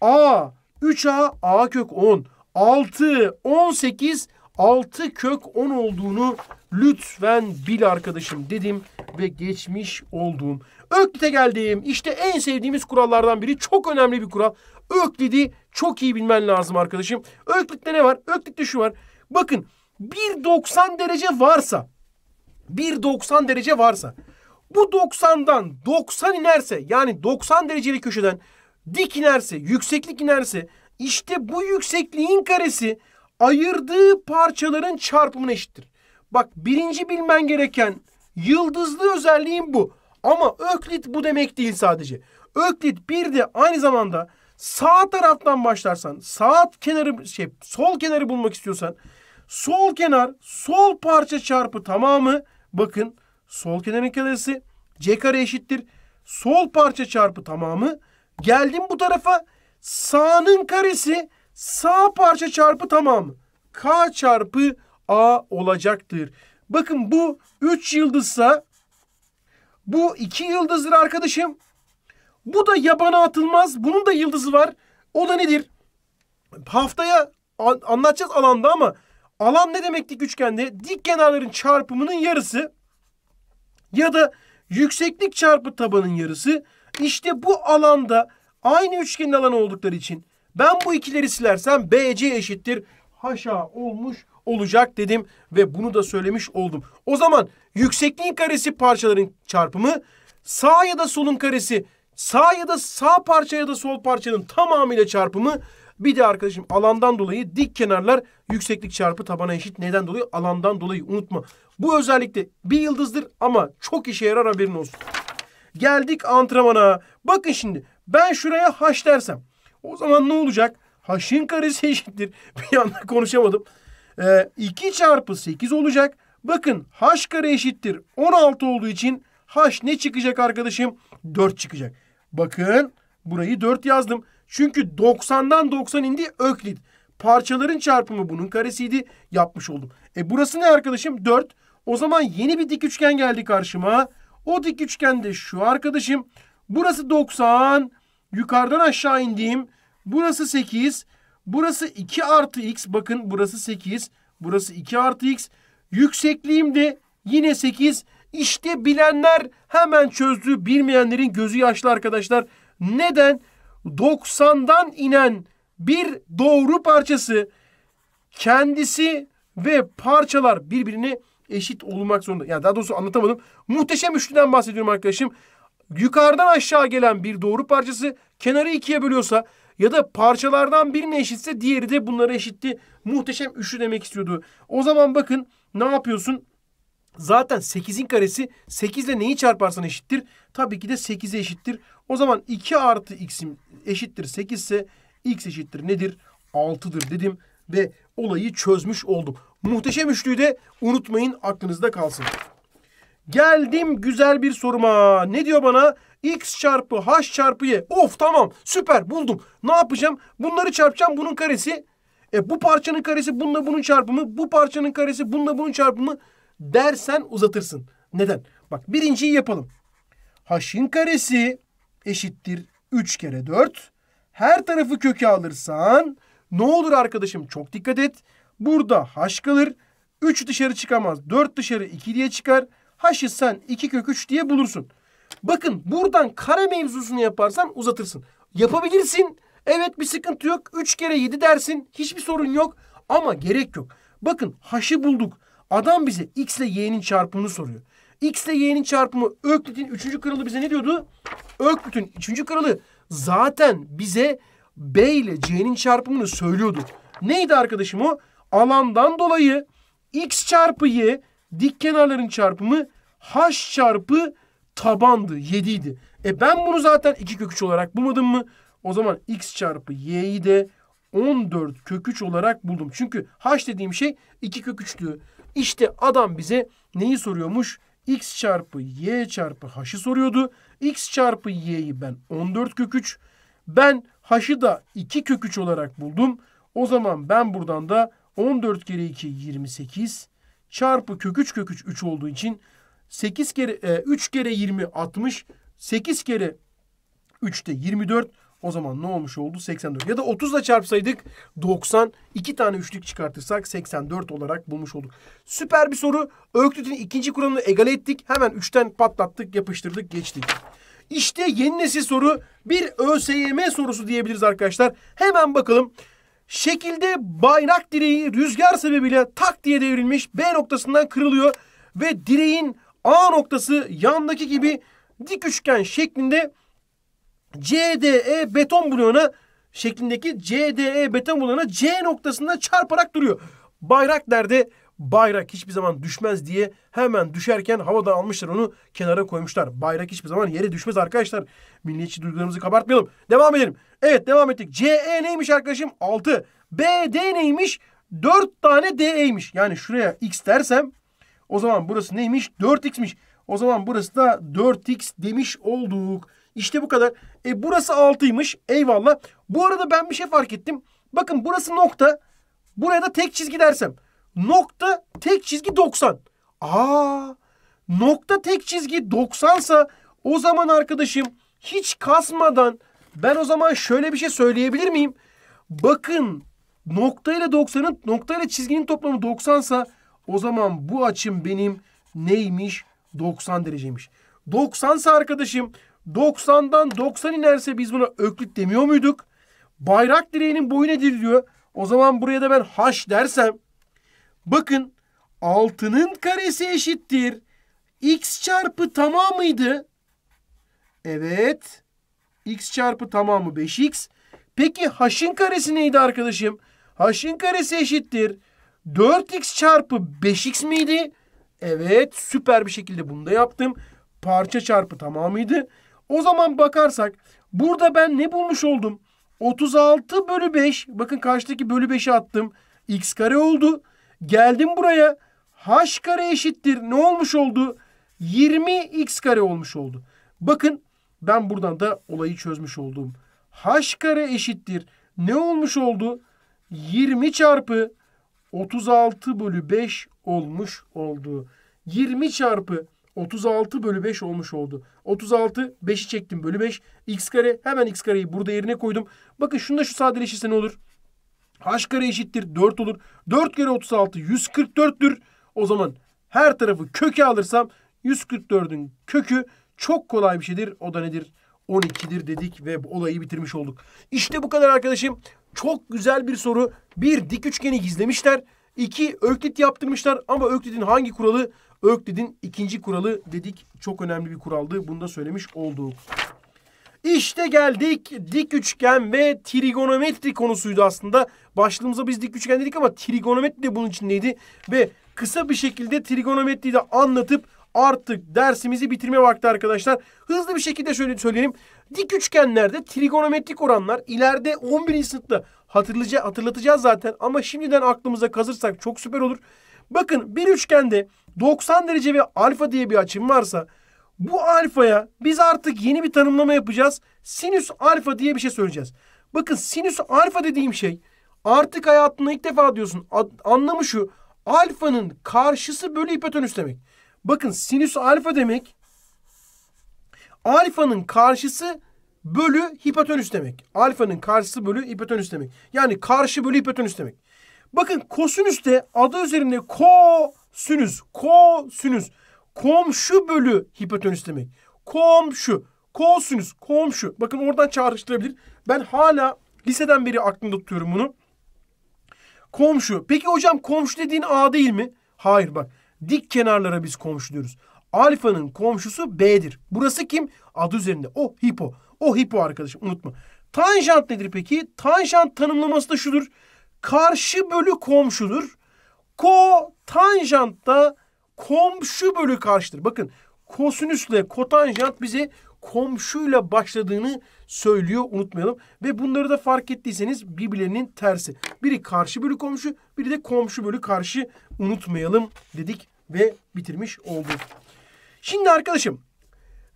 A 3A A kök 10. 6 18 6 kök 10 olduğunu Lütfen bil arkadaşım dedim ve geçmiş oldum. Öklit'e geldim. İşte en sevdiğimiz kurallardan biri. Çok önemli bir kural. Öklit'i çok iyi bilmen lazım arkadaşım. Öklit'te ne var? Öklit'te şu var. Bakın 1.90 derece varsa 1.90 derece varsa bu 90'dan 90 inerse yani 90 dereceli köşeden dik inerse, yükseklik inerse işte bu yüksekliğin karesi ayırdığı parçaların çarpımına eşittir. Bak birinci bilmen gereken yıldızlı özelliğin bu. Ama öklit bu demek değil sadece. Öklit bir de aynı zamanda sağ taraftan başlarsan, sağ kenarı şey sol kenarı bulmak istiyorsan sol kenar sol parça çarpı tamamı bakın sol kenarın karesi c kare eşittir sol parça çarpı tamamı geldim bu tarafa sağının karesi sağ parça çarpı tamamı k çarpı A olacaktır. Bakın bu 3 yıldızsa bu 2 yıldızdır arkadaşım. Bu da yabana atılmaz. Bunun da yıldızı var. O da nedir? Haftaya anlatacağız alanda ama alan ne demek dik üçgende? Dik kenarların çarpımının yarısı ya da yükseklik çarpı tabanın yarısı. İşte bu alanda aynı üçgenin alanı oldukları için ben bu ikileri silersem BC eşittir haşa olmuş olacak dedim ve bunu da söylemiş oldum. O zaman yüksekliğin karesi parçaların çarpımı sağ ya da solun karesi sağ ya da sağ parça ya da sol parçanın tamamıyla çarpımı bir de arkadaşım alandan dolayı dik kenarlar yükseklik çarpı tabana eşit. Neden dolayı? Alandan dolayı unutma. Bu özellikle bir yıldızdır ama çok işe yarar haberin olsun. Geldik antrenmana. Bakın şimdi ben şuraya haş dersem o zaman ne olacak? H'in karesi eşittir. *laughs* Bir anda konuşamadım. E, ee, 2 çarpı 8 olacak. Bakın h kare eşittir 16 olduğu için h ne çıkacak arkadaşım? 4 çıkacak. Bakın burayı 4 yazdım. Çünkü 90'dan 90 indi öklit. Parçaların çarpımı bunun karesiydi. Yapmış oldum. E burası ne arkadaşım? 4. O zaman yeni bir dik üçgen geldi karşıma. O dik üçgende şu arkadaşım. Burası 90. Yukarıdan aşağı indiğim. Burası 8. Burası 2 artı x. Bakın burası 8. Burası 2 artı x. Yüksekliğim de yine 8. İşte bilenler hemen çözdü. Bilmeyenlerin gözü yaşlı arkadaşlar. Neden? 90'dan inen bir doğru parçası kendisi ve parçalar birbirine eşit olmak zorunda. Yani daha doğrusu anlatamadım. Muhteşem üçlüden bahsediyorum arkadaşım. Yukarıdan aşağı gelen bir doğru parçası kenarı ikiye bölüyorsa ya da parçalardan birine eşitse diğeri de bunlara eşitti. Muhteşem üçlü demek istiyordu. O zaman bakın ne yapıyorsun? Zaten 8'in karesi 8 ile neyi çarparsan eşittir? Tabii ki de 8'e eşittir. O zaman 2 artı x eşittir 8 ise x eşittir nedir? 6'dır dedim ve olayı çözmüş oldum. Muhteşem üçlüyü de unutmayın aklınızda kalsın. Geldim güzel bir soruma. Ne diyor bana? X çarpı H çarpı Y. Of tamam süper buldum. Ne yapacağım? Bunları çarpacağım. Bunun karesi. E, bu parçanın karesi bununla bunun çarpımı. Bu parçanın karesi bununla bunun çarpımı. Dersen uzatırsın. Neden? Bak birinciyi yapalım. H'in karesi eşittir 3 kere 4. Her tarafı köke alırsan ne olur arkadaşım çok dikkat et. Burada h kalır. 3 dışarı çıkamaz. 4 dışarı 2 diye çıkar haşı sen 2 kök 3 diye bulursun. Bakın buradan kare mevzusunu yaparsan uzatırsın. Yapabilirsin. Evet bir sıkıntı yok. 3 kere 7 dersin. Hiçbir sorun yok. Ama gerek yok. Bakın haşı bulduk. Adam bize x ile y'nin çarpımını soruyor. x ile y'nin çarpımı Öklid'in 3. kralı bize ne diyordu? Öklid'in 3. kralı zaten bize b ile c'nin çarpımını söylüyordu. Neydi arkadaşım o? Alandan dolayı x çarpı y dik kenarların çarpımı h çarpı tabandı 7 idi. E ben bunu zaten 2 kök 3 olarak bulmadım mı? O zaman x çarpı y'yi de 14 kök 3 olarak buldum. Çünkü h dediğim şey 2 kök 3'tü. İşte adam bize neyi soruyormuş? x çarpı y çarpı h'ı soruyordu. x çarpı y'yi ben 14 kök 3. Ben h'ı da 2 kök 3 olarak buldum. O zaman ben buradan da 14 kere 2 28 çarpı kök 3 kök 3 3 olduğu için 8 kere e, 3 kere 20 60 8 kere 3'te 24 o zaman ne olmuş oldu? 84. Ya da 30 ile çarpsaydık 90. 2 tane üçlük çıkartırsak 84 olarak bulmuş olduk. Süper bir soru. Öklüt'ün ikinci kuralını egale ettik. Hemen 3'ten patlattık, yapıştırdık, geçtik. İşte yeni nesil soru bir ÖSYM sorusu diyebiliriz arkadaşlar. Hemen bakalım. Şekilde bayrak direği rüzgar sebebiyle tak diye devrilmiş B noktasından kırılıyor ve direğin A noktası yandaki gibi dik üçgen şeklinde CDE beton bloğuna şeklindeki CDE beton bloğuna C noktasında çarparak duruyor. Bayrak nerede? bayrak hiçbir zaman düşmez diye hemen düşerken havadan almışlar onu kenara koymuşlar. Bayrak hiçbir zaman yere düşmez arkadaşlar. Milliyetçi duygularımızı kabartmayalım. Devam edelim. Evet devam ettik. CE neymiş arkadaşım? 6. BD neymiş? 4 tane DE'ymiş. Yani şuraya X dersem o zaman burası neymiş? 4X'miş. O zaman burası da 4X demiş olduk. İşte bu kadar. E burası 6'ymış. Eyvallah. Bu arada ben bir şey fark ettim. Bakın burası nokta. Buraya da tek çizgi dersem nokta tek çizgi 90. Aa, nokta tek çizgi 90 sa o zaman arkadaşım hiç kasmadan ben o zaman şöyle bir şey söyleyebilir miyim? Bakın nokta ile 90'ın nokta ile çizginin toplamı 90 sa o zaman bu açım benim neymiş? 90 dereceymiş. 90 sa arkadaşım 90'dan 90 inerse biz buna öklüt demiyor muyduk? Bayrak direğinin boyu nedir diyor. O zaman buraya da ben h dersem Bakın 6'nın karesi eşittir. X çarpı tamamıydı. Evet. X çarpı tamamı 5X. Peki H'ın karesi neydi arkadaşım? H'ın karesi eşittir. 4X çarpı 5X miydi? Evet. Süper bir şekilde bunu da yaptım. Parça çarpı tamamıydı. O zaman bakarsak burada ben ne bulmuş oldum? 36 bölü 5. Bakın karşıdaki bölü 5'i attım. X kare oldu. Geldim buraya. H kare eşittir. Ne olmuş oldu? 20x kare olmuş oldu. Bakın ben buradan da olayı çözmüş oldum. H kare eşittir. Ne olmuş oldu? 20 çarpı 36 bölü 5 olmuş oldu. 20 çarpı 36 bölü 5 olmuş oldu. 36 5'i çektim bölü 5. X kare hemen x kareyi burada yerine koydum. Bakın şunda şu sadeleşirse ne olur? H kare eşittir 4 olur. 4 kere 36 144'tür. O zaman her tarafı köke alırsam 144'ün kökü çok kolay bir şeydir. O da nedir? 12'dir dedik ve olayı bitirmiş olduk. İşte bu kadar arkadaşım. Çok güzel bir soru. Bir dik üçgeni gizlemişler. İki öklit yaptırmışlar ama öklitin hangi kuralı? Öklit'in ikinci kuralı dedik. Çok önemli bir kuraldı. Bunu da söylemiş olduk. İşte geldik dik üçgen ve trigonometri konusuydu aslında. Başlığımıza biz dik üçgen dedik ama trigonometri de bunun içindeydi. Ve kısa bir şekilde trigonometriyi de anlatıp artık dersimizi bitirme vakti arkadaşlar. Hızlı bir şekilde şöyle söyleyelim. Dik üçgenlerde trigonometrik oranlar ileride 11. sınıfta hatırlayacağız, hatırlatacağız zaten. Ama şimdiden aklımıza kazırsak çok süper olur. Bakın bir üçgende 90 derece ve alfa diye bir açım varsa bu alfaya biz artık yeni bir tanımlama yapacağız. Sinüs alfa diye bir şey söyleyeceğiz. Bakın sinüs alfa dediğim şey artık hayatında ilk defa diyorsun. Anlamı şu. Alfanın karşısı bölü hipotenüs demek. Bakın sinüs alfa demek alfanın karşısı bölü hipotenüs demek. Alfanın karşısı bölü hipotenüs demek. Yani karşı bölü hipotenüs demek. Bakın kosinüs de adı üzerinde kosinüs. Kosinüs komşu bölü hipotenüs demek. Komşu. Kosinüs komşu. Bakın oradan çağrıştırabilir. Ben hala liseden beri aklımda tutuyorum bunu. Komşu. Peki hocam komşu dediğin A değil mi? Hayır bak. Dik kenarlara biz komşu diyoruz. Alfanın komşusu B'dir. Burası kim? Adı üzerinde. O hipo. O hipo arkadaşım unutma. Tanjant nedir peki? Tanjant tanımlaması da şudur. Karşı bölü komşudur. Ko tanjant da komşu bölü karşıdır. Bakın kosinüsle kotanjant bize komşuyla başladığını söylüyor unutmayalım. Ve bunları da fark ettiyseniz birbirlerinin tersi. Biri karşı bölü komşu biri de komşu bölü karşı unutmayalım dedik ve bitirmiş olduk. Şimdi arkadaşım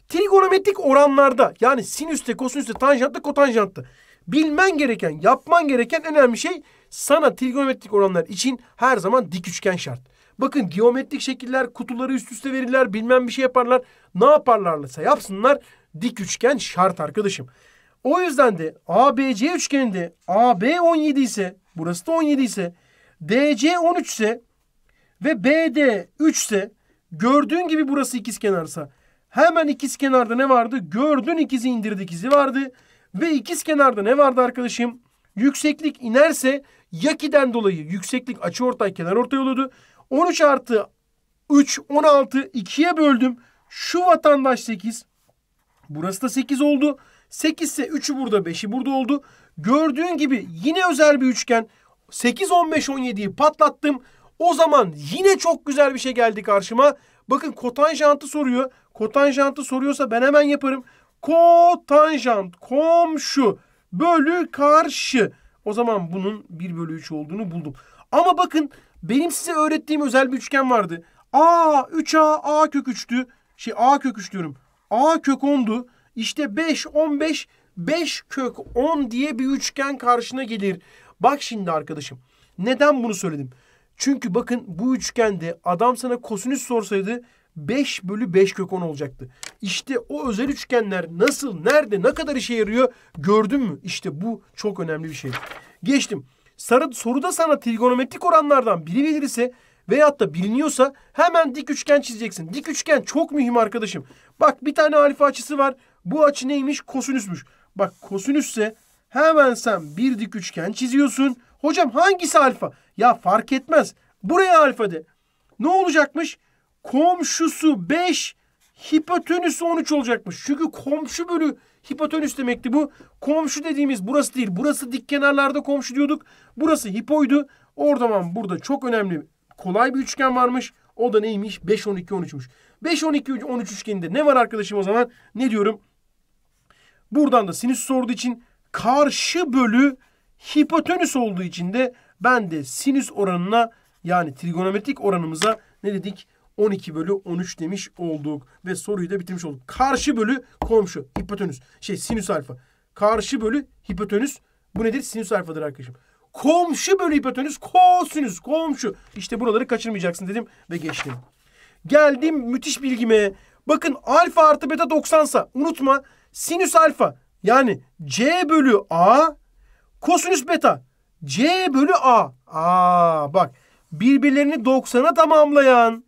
trigonometrik oranlarda yani sinüste, kosinüste, tanjantta, kotanjantta bilmen gereken, yapman gereken en önemli şey sana trigonometrik oranlar için her zaman dik üçgen şart. Bakın geometrik şekiller, kutuları üst üste verirler, bilmem bir şey yaparlar. Ne yaparlarsa yapsınlar dik üçgen şart arkadaşım. O yüzden de ABC üçgeninde AB 17 ise, burası da 17 ise, DC 13 ise ve BD 3 ise gördüğün gibi burası ikizkenarsa hemen ikizkenarda ne vardı? Gördün ikizi indirdi ikizi vardı ve ikizkenarda ne vardı arkadaşım? Yükseklik inerse yakiden dolayı yükseklik açıortay kenar ortay oluyordu. 13 artı 3, 16, 2'ye böldüm. Şu vatandaş 8. Burası da 8 oldu. 8 ise 3'ü burada, 5'i burada oldu. Gördüğün gibi yine özel bir üçgen. 8, 15, 17'yi patlattım. O zaman yine çok güzel bir şey geldi karşıma. Bakın kotanjantı soruyor. Kotanjantı soruyorsa ben hemen yaparım. Kotanjant komşu bölü karşı. O zaman bunun 1 bölü 3 olduğunu buldum. Ama bakın benim size öğrettiğim özel bir üçgen vardı. A, 3A, A kök 3'tü. Şey A kök 3 diyorum. A kök 10'du. İşte 5, 15, 5 kök 10 diye bir üçgen karşına gelir. Bak şimdi arkadaşım. Neden bunu söyledim? Çünkü bakın bu üçgende adam sana kosinüs sorsaydı 5 bölü 5 kök 10 olacaktı. İşte o özel üçgenler nasıl, nerede, ne kadar işe yarıyor gördün mü? İşte bu çok önemli bir şey. Geçtim sarı, soruda sana trigonometrik oranlardan biri verirse veyahut da biliniyorsa hemen dik üçgen çizeceksin. Dik üçgen çok mühim arkadaşım. Bak bir tane alfa açısı var. Bu açı neymiş? Kosinüsmüş. Bak kosinüsse hemen sen bir dik üçgen çiziyorsun. Hocam hangisi alfa? Ya fark etmez. Buraya alfa de. Ne olacakmış? Komşusu 5, hipotenüsü 13 olacakmış. Çünkü komşu bölü Hipotenüs demekti bu. Komşu dediğimiz burası değil. Burası dik kenarlarda komşu diyorduk. Burası hipoydu. O zaman burada çok önemli kolay bir üçgen varmış. O da neymiş? 5, 12, 13'müş. 5, 12, 13 üçgeninde ne var arkadaşım o zaman? Ne diyorum? Buradan da sinüs sorduğu için karşı bölü hipotenüs olduğu için de ben de sinüs oranına yani trigonometrik oranımıza ne dedik? 12 bölü 13 demiş olduk. Ve soruyu da bitirmiş olduk. Karşı bölü komşu. Hipotenüs. Şey sinüs alfa. Karşı bölü hipotenüs. Bu nedir? Sinüs alfadır arkadaşım. Komşu bölü hipotenüs kosinüs. Komşu. İşte buraları kaçırmayacaksın dedim ve geçtim. Geldim müthiş bilgime. Bakın alfa artı beta 90 sa unutma sinüs alfa yani C bölü A kosinüs beta C bölü A. Aa bak birbirlerini 90'a tamamlayan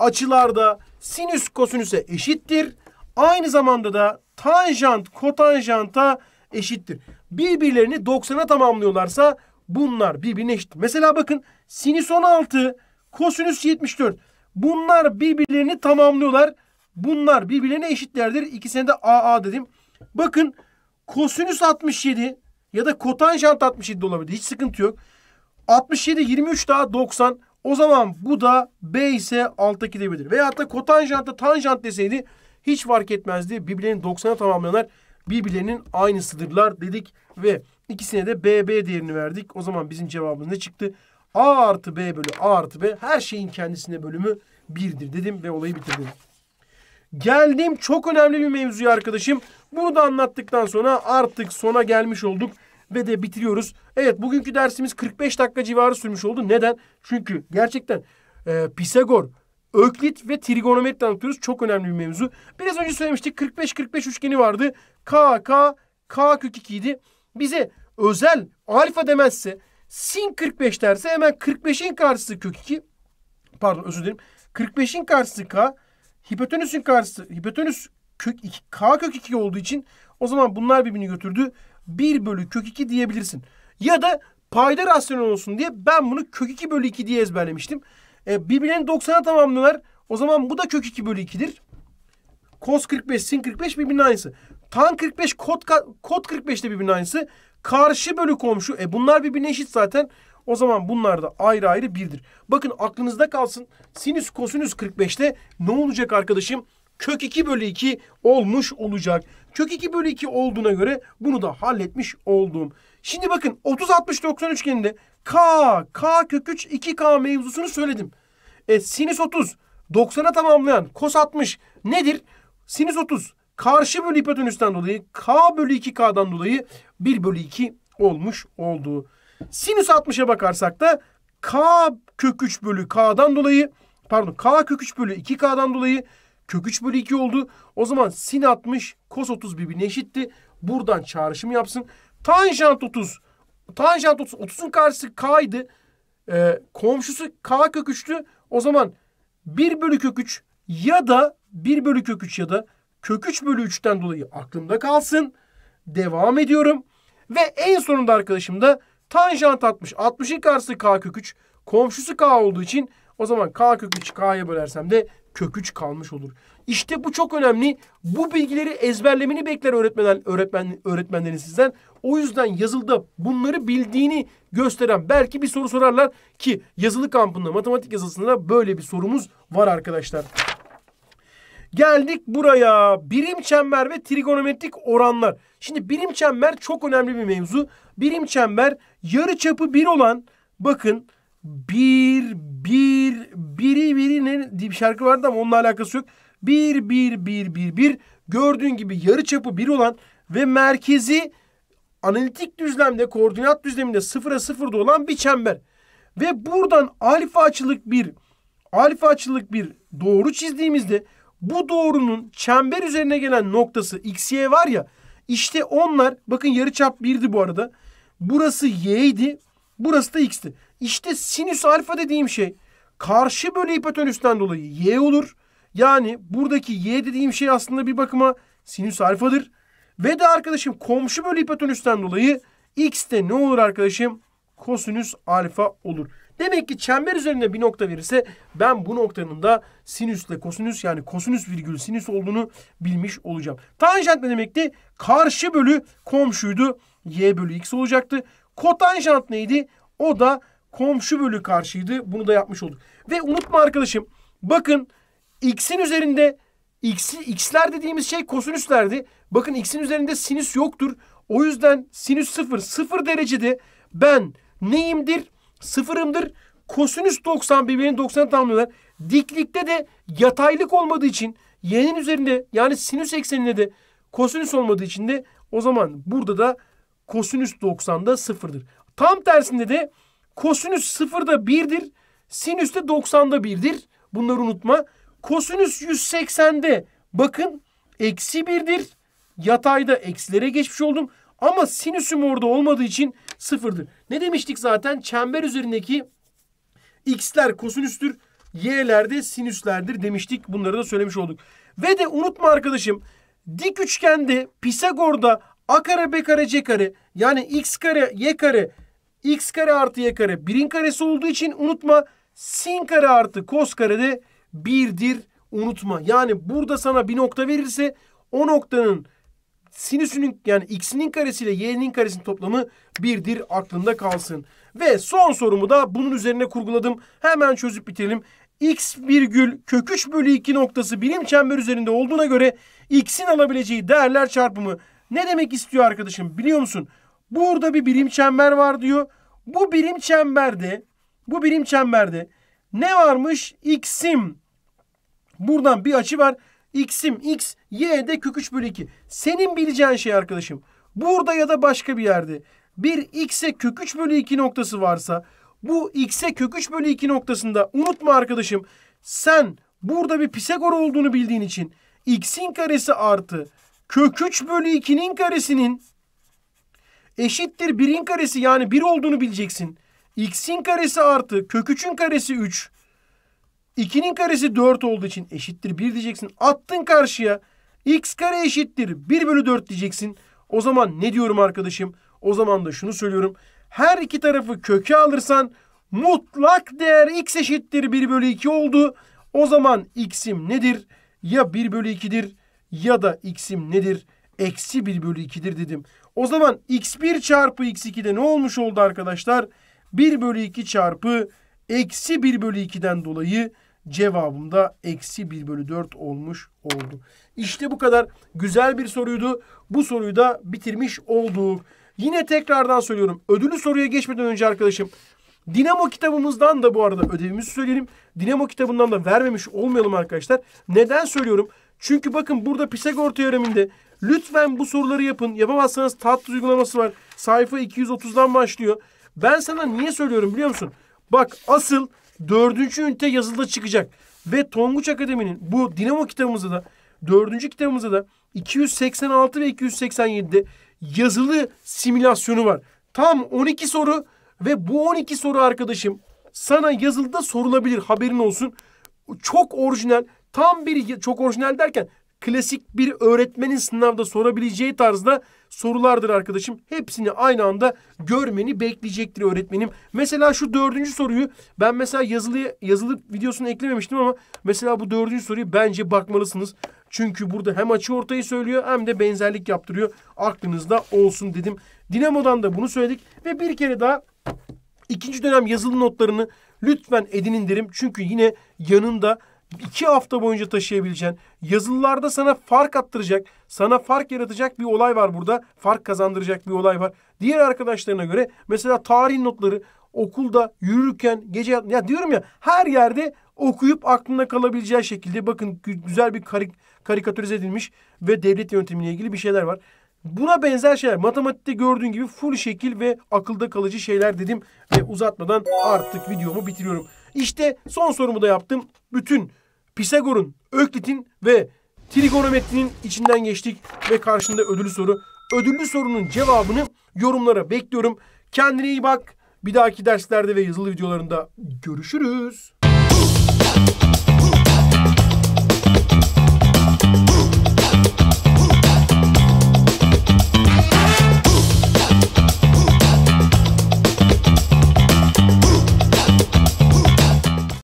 açılarda sinüs kosinüse eşittir. Aynı zamanda da tanjant kotanjanta eşittir. Birbirlerini 90'a tamamlıyorlarsa bunlar birbirine eşit. Mesela bakın sinüs 16, kosinüs 74. Bunlar birbirlerini tamamlıyorlar. Bunlar birbirlerine eşitlerdir. İkisine de AA dedim. Bakın kosinüs 67 ya da kotanjant 67 de olabilir. Hiç sıkıntı yok. 67 23 daha 90. O zaman bu da B ise alta gidebilir. Veyahut da kotanjantta tanjant deseydi hiç fark etmezdi. Birbirlerini 90'a tamamlayanlar birbirlerinin aynısıdırlar dedik ve ikisine de BB değerini verdik. O zaman bizim cevabımız ne çıktı? A artı B bölü A artı B her şeyin kendisine bölümü 1'dir dedim ve olayı bitirdim. Geldim çok önemli bir mevzuya arkadaşım. Bunu da anlattıktan sonra artık sona gelmiş olduk ve de bitiriyoruz. Evet bugünkü dersimiz 45 dakika civarı sürmüş oldu. Neden? Çünkü gerçekten e, Pisagor, Öklit ve trigonometri anlatıyoruz. Çok önemli bir mevzu. Biraz önce söylemiştik 45-45 üçgeni vardı. K, K, K kök 2 idi. Bize özel alfa demezse sin 45 derse hemen 45'in karşısı kök 2. Pardon özür dilerim. 45'in karşısı K. Hipotenüsün karşısı hipotenüs kök 2, K kök 2 olduğu için o zaman bunlar birbirini götürdü. 1 bölü kök 2 diyebilirsin. Ya da payda rasyonel olsun diye ben bunu kök 2 bölü 2 diye ezberlemiştim. E, birbirlerini 90'a tamamlıyorlar. O zaman bu da kök 2 bölü 2'dir. Cos 45, sin 45 birbirinin aynısı. Tan 45, kot, kot 45 de birbirinin aynısı. Karşı bölü komşu. E bunlar birbirine eşit zaten. O zaman bunlar da ayrı ayrı birdir. Bakın aklınızda kalsın. Sinüs kosinüs 45'te ne olacak arkadaşım? Kök 2 bölü 2 olmuş olacak. Kök 2 bölü 2 olduğuna göre bunu da halletmiş oldum. Şimdi bakın 30-60-90 üçgeninde K, K kök 3, 2K mevzusunu söyledim. E, sinüs 30, 90'a tamamlayan kos 60 nedir? Sinüs 30 karşı bölü hipotenüsten dolayı K bölü 2K'dan dolayı 1 bölü 2 olmuş oldu. Sinüs 60'a bakarsak da K kök 3 bölü K'dan dolayı pardon K kök 3 bölü 2K'dan dolayı kök 3 bölü 2 oldu. O zaman sin 60 kos 30 birbirine eşitti. Buradan çağrışım yapsın. Tanjant 30. Tanjant 30. 30'un karşısı k'ydı. Ee, komşusu k kök 3'tü. O zaman 1 bölü kök 3 ya da 1 bölü kök 3 ya da kök 3 bölü 3'ten dolayı aklımda kalsın. Devam ediyorum. Ve en sonunda arkadaşım da tanjant 60. 60'ın karşısı k kök 3. Komşusu k olduğu için o zaman k kök 3 k'ya bölersem de köküç kalmış olur. İşte bu çok önemli. Bu bilgileri ezberlemeni bekler öğretmenler, öğretmen öğretmenlerin sizden. O yüzden yazılıda bunları bildiğini gösteren belki bir soru sorarlar ki yazılı kampında matematik yazısında böyle bir sorumuz var arkadaşlar. Geldik buraya. Birim çember ve trigonometrik oranlar. Şimdi birim çember çok önemli bir mevzu. Birim çember yarı çapı bir olan bakın bir, bir, biri, biri ne diye bir şarkı vardı ama onunla alakası yok. Bir, bir, bir, bir, bir. Gördüğün gibi yarı çapı bir olan ve merkezi analitik düzlemde, koordinat düzleminde sıfıra sıfırda olan bir çember. Ve buradan alfa açılık bir alfa açılık bir doğru çizdiğimizde bu doğrunun çember üzerine gelen noktası x, y var ya işte onlar bakın yarıçap 1'di bu arada. Burası y'ydi. Burası da x'ti. İşte sinüs alfa dediğim şey karşı bölü hipotenüsten dolayı y olur. Yani buradaki y dediğim şey aslında bir bakıma sinüs alfadır. Ve de arkadaşım komşu bölü hipotenüsten dolayı x de ne olur arkadaşım? Kosinüs alfa olur. Demek ki çember üzerinde bir nokta verirse ben bu noktanın da sinüsle kosinüs yani kosinüs virgül sinüs olduğunu bilmiş olacağım. Tanjant ne demekti? Karşı bölü komşuydu. Y bölü x olacaktı. Kotanjant neydi? O da komşu bölü karşıydı. Bunu da yapmış olduk. Ve unutma arkadaşım. Bakın x'in üzerinde x, x'ler dediğimiz şey kosinüslerdi. Bakın x'in üzerinde sinüs yoktur. O yüzden sinüs 0, 0 derecede ben neyimdir? Sıfırımdır. Kosinüs 90 birbirini 90 tamamlıyorlar. Diklikte de yataylık olmadığı için y'nin üzerinde yani sinüs ekseninde de kosinüs olmadığı için de o zaman burada da kosinüs da sıfırdır. Tam tersinde de Kosinüs sıfırda birdir. Sinüs de 90'da birdir. Bunları unutma. Kosinüs 180'de bakın eksi birdir. Yatayda eksilere geçmiş oldum. Ama sinüsüm orada olmadığı için sıfırdır. Ne demiştik zaten? Çember üzerindeki x'ler kosinüstür. Y'ler de sinüslerdir demiştik. Bunları da söylemiş olduk. Ve de unutma arkadaşım. Dik üçgende Pisagor'da a kare b kare c kare yani x kare y kare x kare artı y kare 1'in karesi olduğu için unutma sin kare artı kos kare de 1'dir unutma. Yani burada sana bir nokta verirse o noktanın sinüsünün yani x'inin karesiyle y'nin karesinin toplamı 1'dir aklında kalsın. Ve son sorumu da bunun üzerine kurguladım. Hemen çözüp bitirelim. x virgül kök 3 bölü 2 noktası birim çember üzerinde olduğuna göre x'in alabileceği değerler çarpımı ne demek istiyor arkadaşım biliyor musun? Burada bir birim çember var diyor. Bu birim çemberde bu birim çemberde ne varmış? X'im. Buradan bir açı var. X'im X, Y de kök 3 bölü 2. Senin bileceğin şey arkadaşım. Burada ya da başka bir yerde bir X'e kök 3 bölü 2 noktası varsa bu X'e kök 3 bölü 2 noktasında unutma arkadaşım. Sen burada bir Pisagor olduğunu bildiğin için X'in karesi artı kök 3 bölü 2'nin karesinin eşittir birin karesi yani bir olduğunu bileceksin. X'in karesi artı kök karesi 3. 2'nin karesi 4 olduğu için eşittir 1 diyeceksin. Attın karşıya. X kare eşittir 1 bölü 4 diyeceksin. O zaman ne diyorum arkadaşım? O zaman da şunu söylüyorum. Her iki tarafı köke alırsan mutlak değer x eşittir 1 bölü 2 oldu. O zaman x'im nedir? Ya 1 bölü 2'dir ya da x'im nedir? Eksi 1 bölü 2'dir dedim. O zaman x1 çarpı x2'de ne olmuş oldu arkadaşlar? 1 bölü 2 çarpı eksi 1 bölü 2'den dolayı cevabımda eksi 1 bölü 4 olmuş oldu. İşte bu kadar güzel bir soruydu. Bu soruyu da bitirmiş olduk. Yine tekrardan söylüyorum. Ödülü soruya geçmeden önce arkadaşım Dinamo kitabımızdan da bu arada ödevimizi söyleyelim. Dinamo kitabından da vermemiş olmayalım arkadaşlar. Neden söylüyorum? Çünkü bakın burada Pisagor teoreminde Lütfen bu soruları yapın. Yapamazsanız tatlı uygulaması var. Sayfa 230'dan başlıyor. Ben sana niye söylüyorum biliyor musun? Bak asıl dördüncü ünite yazılıda çıkacak. Ve Tonguç Akademi'nin bu Dinamo kitabımızda da dördüncü kitabımızda da 286 ve 287'de yazılı simülasyonu var. Tam 12 soru ve bu 12 soru arkadaşım sana yazılıda sorulabilir haberin olsun. Çok orijinal tam bir çok orijinal derken klasik bir öğretmenin sınavda sorabileceği tarzda sorulardır arkadaşım. Hepsini aynı anda görmeni bekleyecektir öğretmenim. Mesela şu dördüncü soruyu ben mesela yazılı, yazılı videosunu eklememiştim ama mesela bu dördüncü soruyu bence bakmalısınız. Çünkü burada hem açı ortayı söylüyor hem de benzerlik yaptırıyor. Aklınızda olsun dedim. Dinamo'dan da bunu söyledik ve bir kere daha ikinci dönem yazılı notlarını lütfen edinin derim. Çünkü yine yanında iki hafta boyunca taşıyabileceğin, yazılılarda sana fark attıracak, sana fark yaratacak bir olay var burada. Fark kazandıracak bir olay var. Diğer arkadaşlarına göre mesela tarih notları okulda yürürken gece ya diyorum ya her yerde okuyup aklında kalabileceği şekilde bakın güzel bir karik karikatürize edilmiş ve devlet yönetimiyle ilgili bir şeyler var. Buna benzer şeyler matematikte gördüğün gibi full şekil ve akılda kalıcı şeyler dedim ve uzatmadan artık videomu bitiriyorum. İşte son sorumu da yaptım. Bütün Pisagor'un, Öklit'in ve trigonometrinin içinden geçtik ve karşında ödüllü soru. Ödüllü sorunun cevabını yorumlara bekliyorum. Kendine iyi bak. Bir dahaki derslerde ve yazılı videolarında görüşürüz.